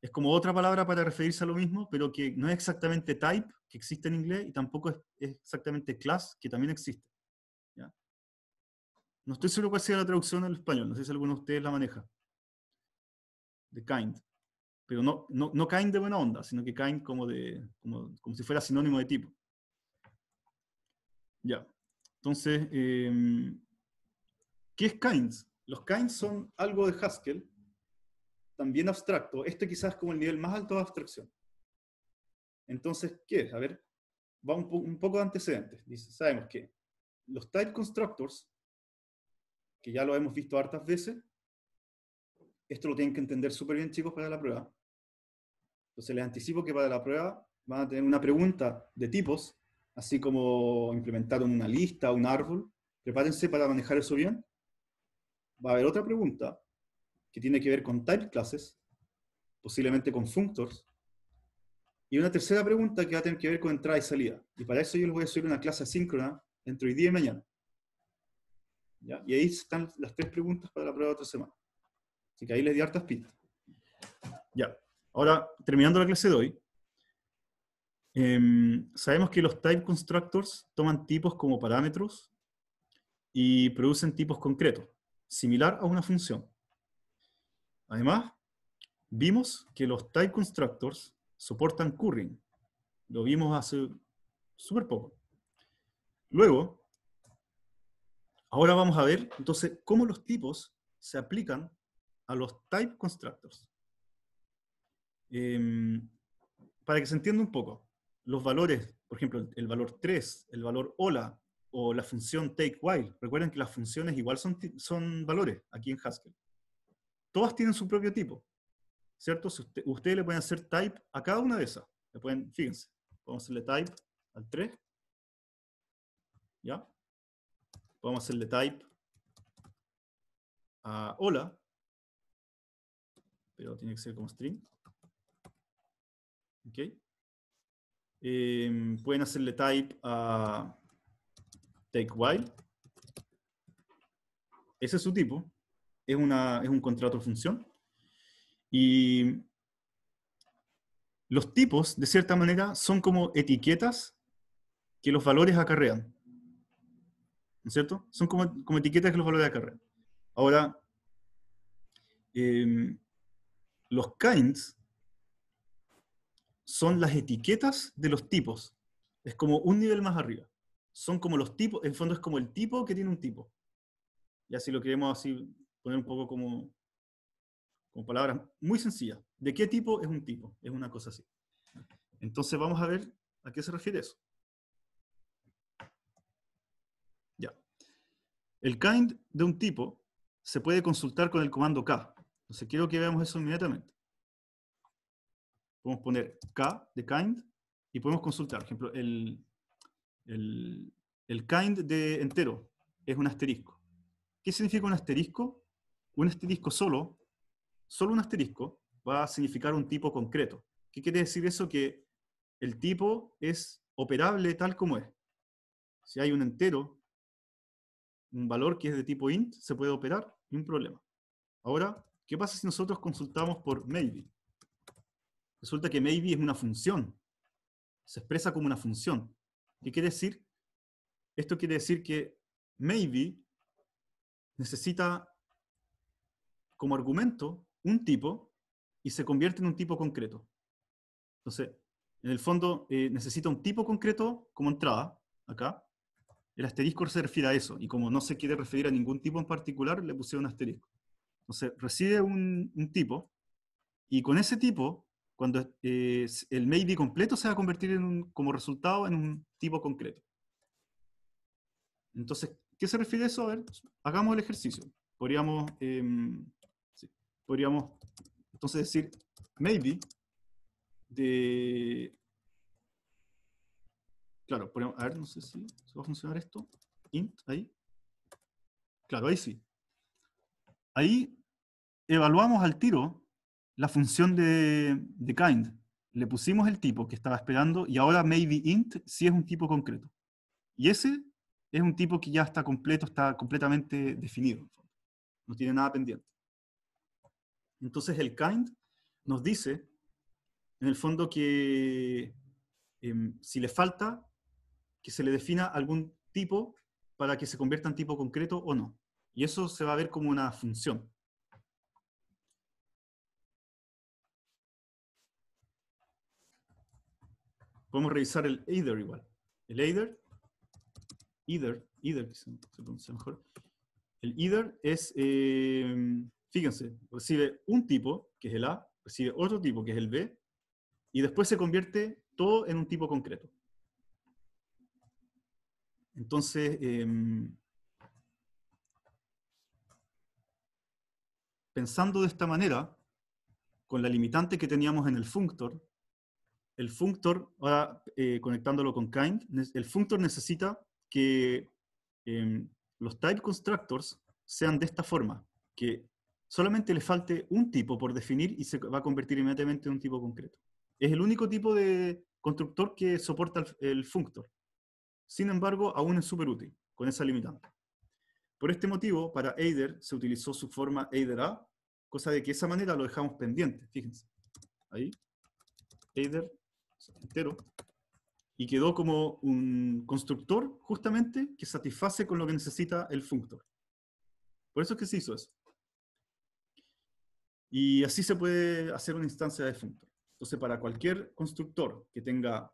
Es como otra palabra para referirse a lo mismo, pero que no es exactamente type, que existe en inglés, y tampoco es, exactamente class, que también existe. No estoy seguro cuál sea la traducción al español, no sé si alguno de ustedes la maneja. The kind pero no, no, caen de buena onda, sino que caen como, de, como, si fuera sinónimo de tipo. Ya, entonces, em, ¿qué es kinds? Los kinds son algo de Haskell, también abstracto. Este quizás es como el nivel más alto de abstracción. Entonces, ¿qué es? A ver, va un, poco de antecedentes. Dice, sabemos que los type constructors, que ya lo hemos visto hartas veces, esto lo tienen que entender súper bien, chicos, para la prueba. Entonces les anticipo que para la prueba van a tener una pregunta de tipos, así como implementaron una lista, un árbol. Prepárense para manejar eso bien. Va a haber otra pregunta que tiene que ver con type classes, posiblemente con functors. Y una tercera pregunta que va a tener que ver con entrada y salida. Y para eso yo les voy a subir una clase asíncrona entre hoy día y mañana. ¿Ya? Y ahí están las tres preguntas para la prueba de otra semana. Así que ahí les di hartas pistas. Ya. Ahora, terminando la clase de hoy, em, sabemos que los type constructors toman tipos como parámetros y producen tipos concretos, similar a una función. Además, vimos que los type constructors soportan currying. Lo vimos hace súper poco. Luego, ahora vamos a ver entonces cómo los tipos se aplican a los type constructors. Em, para que se entienda un poco, los valores, por ejemplo, el valor 3, el valor hola o la función take while, recuerden que las funciones igual son, son valores aquí en Haskell. Todas tienen su propio tipo, ¿cierto? ustedes le pueden hacer type a cada una de esas. Le pueden, fíjense, podemos hacerle type al 3, ¿ya? Podemos hacerle type a hola, pero tiene que ser como string. Em, pueden hacerle type a take while. Ese es su tipo. Es, una, es un contrato de función. Y los tipos, de cierta manera, son como etiquetas que los valores acarrean. cierto? Son como, etiquetas que los valores acarrean. Ahora, em, los kinds son las etiquetas de los tipos. Es como un nivel más arriba. Son como los tipos, en fondo es como el tipo que tiene un tipo. Y así lo queremos así poner un poco como, como palabras muy sencillas. ¿De qué tipo es un tipo? Es una cosa así. Entonces vamos a ver a qué se refiere eso. Ya. El kind de un tipo se puede consultar con el comando k. Entonces quiero que veamos eso inmediatamente podemos poner K de kind y podemos consultar. Por ejemplo, el, el, kind de entero es un asterisco. ¿Qué significa un asterisco? Un asterisco solo, solo un asterisco, va a significar un tipo concreto. ¿Qué quiere decir eso? Que el tipo es operable tal como es. Si hay un entero, un valor que es de tipo int, se puede operar, sin problema. Ahora, ¿qué pasa si nosotros consultamos por maybe? Resulta que maybe es una función. Se expresa como una función. ¿Qué quiere decir? Esto quiere decir que maybe necesita como argumento un tipo y se convierte en un tipo concreto. Entonces, en el fondo eh, necesita un tipo concreto como entrada, acá. El asterisco se refiere a eso, y como no se quiere referir a ningún tipo en particular, le puse un asterisco. Entonces, recibe un, un tipo, y con ese tipo cuando el maybe completo se va a convertir en como resultado en un tipo concreto. Entonces, ¿qué se refiere a eso? A ver, hagamos el ejercicio. Podríamos, em, podríamos entonces decir maybe de... Claro, a ver, no sé si va a funcionar esto. Int, ahí. Claro, ahí sí. Ahí evaluamos al tiro la función de, kind. Le pusimos el tipo que estaba esperando y ahora maybe int sí es un tipo concreto. Y ese es un tipo que ya está completo, está completamente definido. No tiene nada pendiente. Entonces el kind nos dice, en el fondo, que em, si le falta, que se le defina algún tipo para que se convierta en tipo concreto o no. Y eso se va a ver como una función. Podemos revisar el either igual. El either, either, either, mejor. El either es, eh, fíjense, recibe un tipo, que es el A, recibe otro tipo, que es el B, y después se convierte todo en un tipo concreto. Entonces, em, pensando de esta manera, con la limitante que teníamos en el functor, el functor, ahora eh, conectándolo con kind, el functor necesita que em, los type constructors sean de esta forma, que solamente le falte un tipo por definir y se va a convertir inmediatamente en un tipo concreto. Es el único tipo de constructor que soporta el, functor. Sin embargo, aún es súper útil con esa limitante. Por este motivo, para aider se utilizó su forma Eider A, cosa de que esa manera lo dejamos pendiente. Fíjense, ahí, Eider entero, y quedó como un constructor justamente que satisface con lo que necesita el functor. Por eso es que se hizo eso. Y así se puede hacer una instancia de functor. Entonces, para cualquier constructor que tenga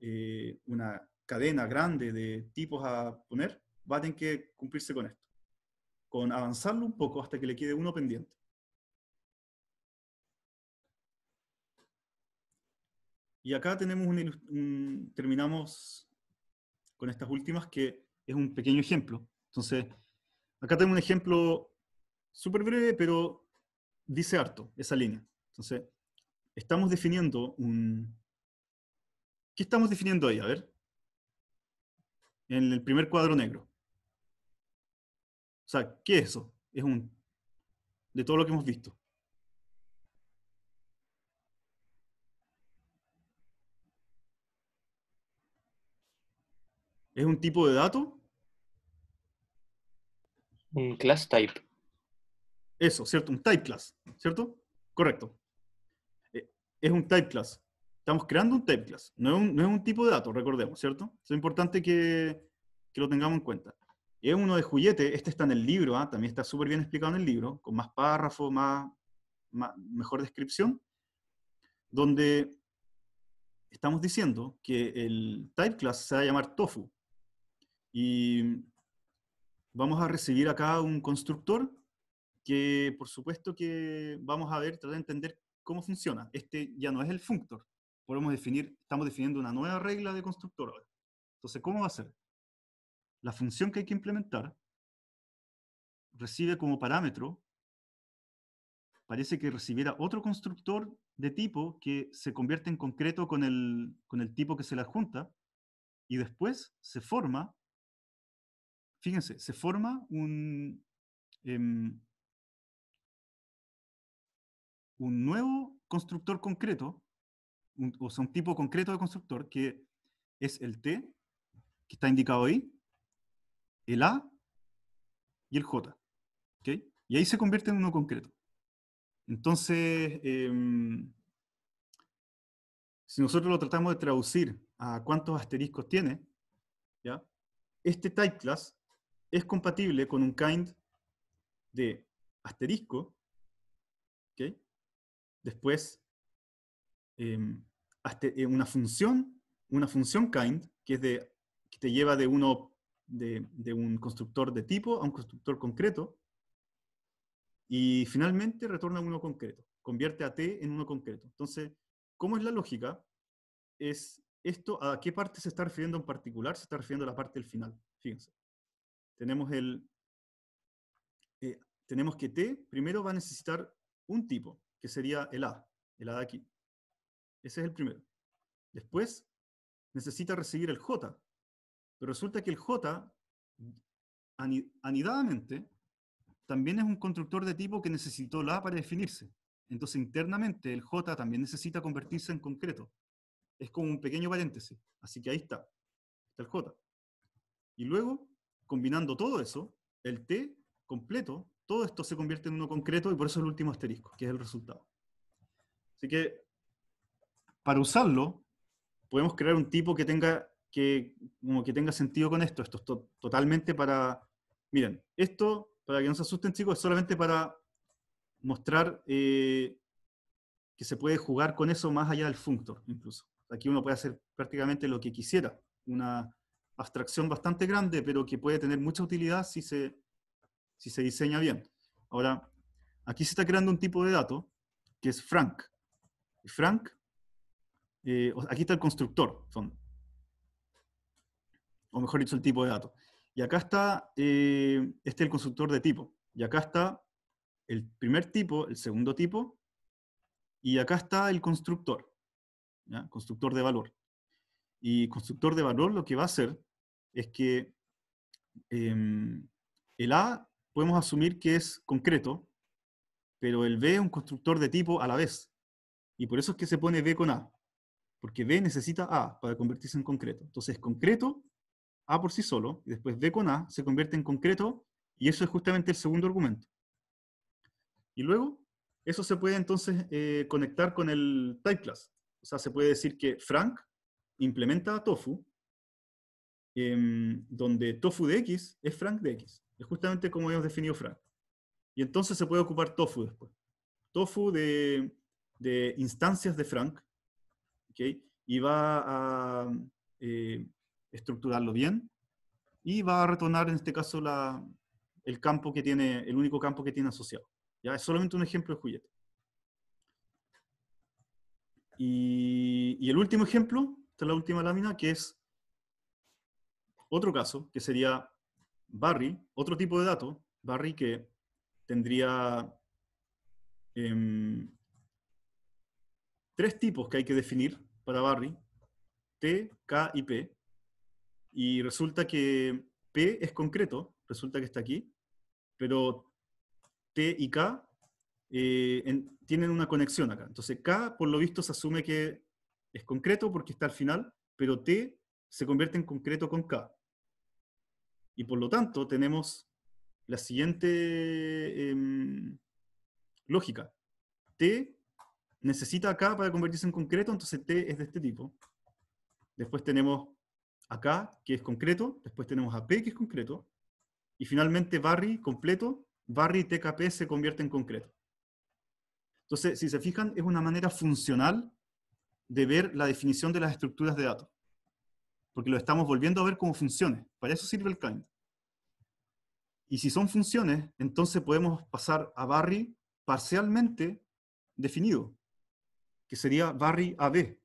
eh, una cadena grande de tipos a poner, va a tener que cumplirse con esto. Con avanzarlo un poco hasta que le quede uno pendiente. Y acá terminamos con estas últimas que es un pequeño ejemplo. Entonces, acá tenemos un ejemplo súper breve, pero dice harto esa línea. Entonces, estamos definiendo un... ¿Qué estamos definiendo ahí? A ver. En el primer cuadro negro. O sea, ¿qué es eso? Es un... De todo lo que hemos visto. ¿Es un tipo de dato? Un class type. Eso, ¿cierto? Un type class, ¿cierto? Correcto. Eh, es un type class. Estamos creando un type class. No es un, tipo de dato, recordemos, ¿cierto? Es importante que, lo tengamos en cuenta. Es uno de juguete, este está en el libro, ¿ah? también está súper bien explicado en el libro, con más párrafo, mejor descripción, donde estamos diciendo que el type class se va a llamar tofu. Y vamos a recibir acá un constructor que por supuesto que vamos a ver, tratar de entender cómo funciona. Este ya no es el functor. Podemos definir, estamos definiendo una nueva regla de constructor ahora. Entonces, ¿cómo va a ser? La función que hay que implementar recibe como parámetro, parece que recibiera otro constructor de tipo que se convierte en concreto con el, con el tipo que se le adjunta, y después se forma fíjense, se forma un, em, un nuevo constructor concreto, o sea, un tipo concreto de constructor, que es el T, que está indicado ahí, el A y el J. Y ahí se convierte en uno concreto. Entonces, em, si nosotros lo tratamos de traducir a cuántos asteriscos tiene, ¿ya? este type class es compatible con un kind de asterisco, ¿okay? después em, eh, una función, una función kind, que, te lleva de, uno, de, un constructor de tipo a un constructor concreto, y finalmente retorna uno concreto, convierte a t en uno concreto. Entonces, ¿cómo es la lógica? Es esto, ¿a qué parte se está refiriendo en particular? Se está refiriendo a la parte del final, fíjense. Tenemos el... Eh, tenemos que T primero va a necesitar un tipo, que sería el A, el A de aquí. Ese es el primero. Después necesita recibir el J, pero resulta que el J, anidadamente, también es un constructor de tipo que necesitó el A para definirse. Entonces, internamente, el J también necesita convertirse en concreto. Es como un pequeño paréntesis. Así que ahí está. Está el J. Y luego, combinando todo eso, el T completo, todo esto se convierte en uno concreto y por eso el último asterisco, que es el resultado. Así que, para usarlo, podemos crear un tipo que tenga, que, como que tenga sentido con esto. Esto es totalmente para... Miren, esto, para que no se asusten chicos, es solamente para mostrar eh, que se puede jugar con eso más allá del functor, incluso. Aquí uno puede hacer prácticamente lo que quisiera. Una, abstracción bastante grande, pero que puede tener mucha utilidad si se, si se diseña bien. Ahora, aquí se está creando un tipo de dato que es Frank. Frank, eh, aquí está el constructor, o mejor dicho, el tipo de dato. Y acá está, eh, este el constructor de tipo. Y acá está el primer tipo, el segundo tipo, y acá está el constructor, constructor de valor. Y constructor de valor lo que va a hacer es que em, el A podemos asumir que es concreto, pero el B es un constructor de tipo a la vez. Y por eso es que se pone B con A, porque B necesita A para convertirse en concreto. Entonces, concreto, A por sí solo, y después B con A se convierte en concreto, y eso es justamente el segundo argumento. Y luego, eso se puede entonces eh, conectar con el type class. O sea, se puede decir que Frank implementa Tofu, em, donde Tofu de X es Frank de X. Es justamente como hemos definido Frank. Y entonces se puede ocupar Tofu después. Tofu de, instancias de Frank, y va a eh, estructurarlo bien, y va a retornar en este caso el campo que tiene, el único campo que tiene asociado. ¿ya? Es solamente un ejemplo de juguete. y el último ejemplo la última lámina, que es otro caso, que sería Barry, otro tipo de dato, Barry que tendría em, tres tipos que hay que definir para Barry, T, K y P. Y resulta que P es concreto, resulta que está aquí, pero T y K eh, tienen una conexión acá. Entonces K por lo visto se asume que es concreto porque está al final, pero T se convierte en concreto con K. Y por lo tanto tenemos la siguiente em, lógica. T necesita K para convertirse en concreto, entonces T es de este tipo. Después tenemos K, que es concreto, después tenemos a P, que es concreto, y finalmente Barry, completo, Barry TKP se convierte en concreto. Entonces, si se fijan, es una manera funcional de ver la definición de las estructuras de datos, porque lo estamos volviendo a ver como funciones. Para eso sirve el kind. Y si son funciones, entonces podemos pasar a Barry parcialmente definido, que sería Barry AB.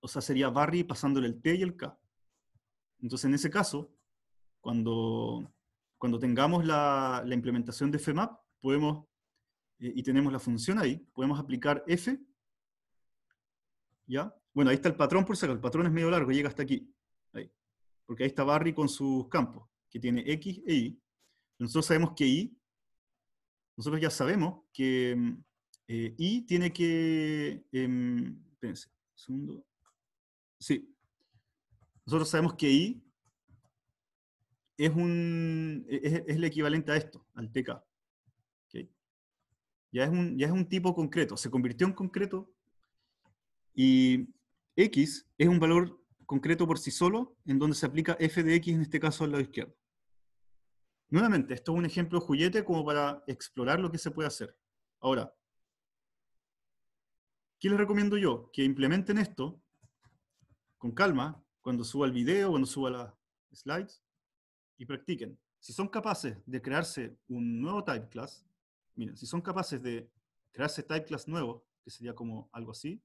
O sea, sería Barry pasándole el T y el K. Entonces, en ese caso, cuando, cuando tengamos la, implementación de FMAP, podemos, eh, y tenemos la función ahí, podemos aplicar F ¿Ya? Bueno, ahí está el patrón por sacar. El patrón es medio largo, llega hasta aquí. Porque ahí está Barry con sus campos, que tiene X e Y. Nosotros sabemos que Y, nosotros ya sabemos que mm, eh, Y tiene que, eh, espérense, segundo. Sí. Nosotros sabemos que Y es, un, e, es, el equivalente a esto, al TK. Ya, es ya es un tipo concreto, se convirtió en concreto y X es un valor concreto por sí solo, en donde se aplica f de X, en este caso al lado izquierdo. Nuevamente, esto es un ejemplo juguete como para explorar lo que se puede hacer. Ahora, ¿qué les recomiendo yo? Que implementen esto con calma, cuando suba el video, cuando suba las slides, y practiquen. Si son capaces de crearse un nuevo type class, miren, si son capaces de crearse type class nuevo, que sería como algo así,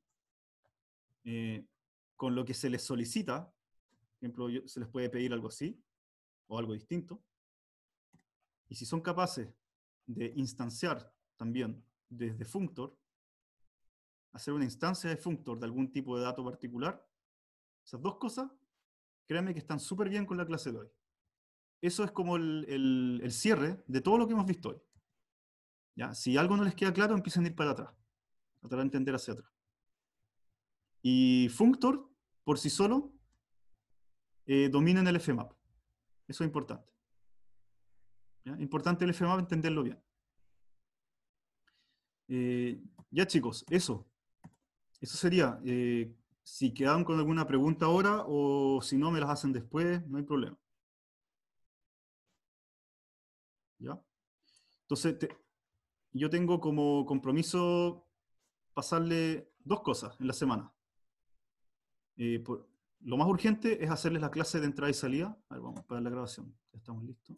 eh, con lo que se les solicita, por ejemplo, se les puede pedir algo así o algo distinto, y si son capaces de instanciar también desde functor, hacer una instancia de functor de algún tipo de dato particular, esas dos cosas, créanme que están súper bien con la clase de hoy. Eso es como el, cierre de todo lo que hemos visto hoy. ¿Ya? Si algo no les queda claro, empiecen a ir para atrás, a tratar de entender hacia atrás. Y Functor, por sí solo, eh, dominan el FMAP. Eso es importante. Importante el FMAP entenderlo bien. Eh, ya chicos, eso. Eso sería. Eh, si quedan con alguna pregunta ahora o si no me las hacen después, no hay problema. ¿Ya? Entonces, yo tengo como compromiso pasarle dos cosas en la semana lo más urgente es hacerles la clase de entrada y salida. A ver, vamos para la grabación. Ya estamos listos.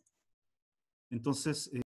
Entonces, eh,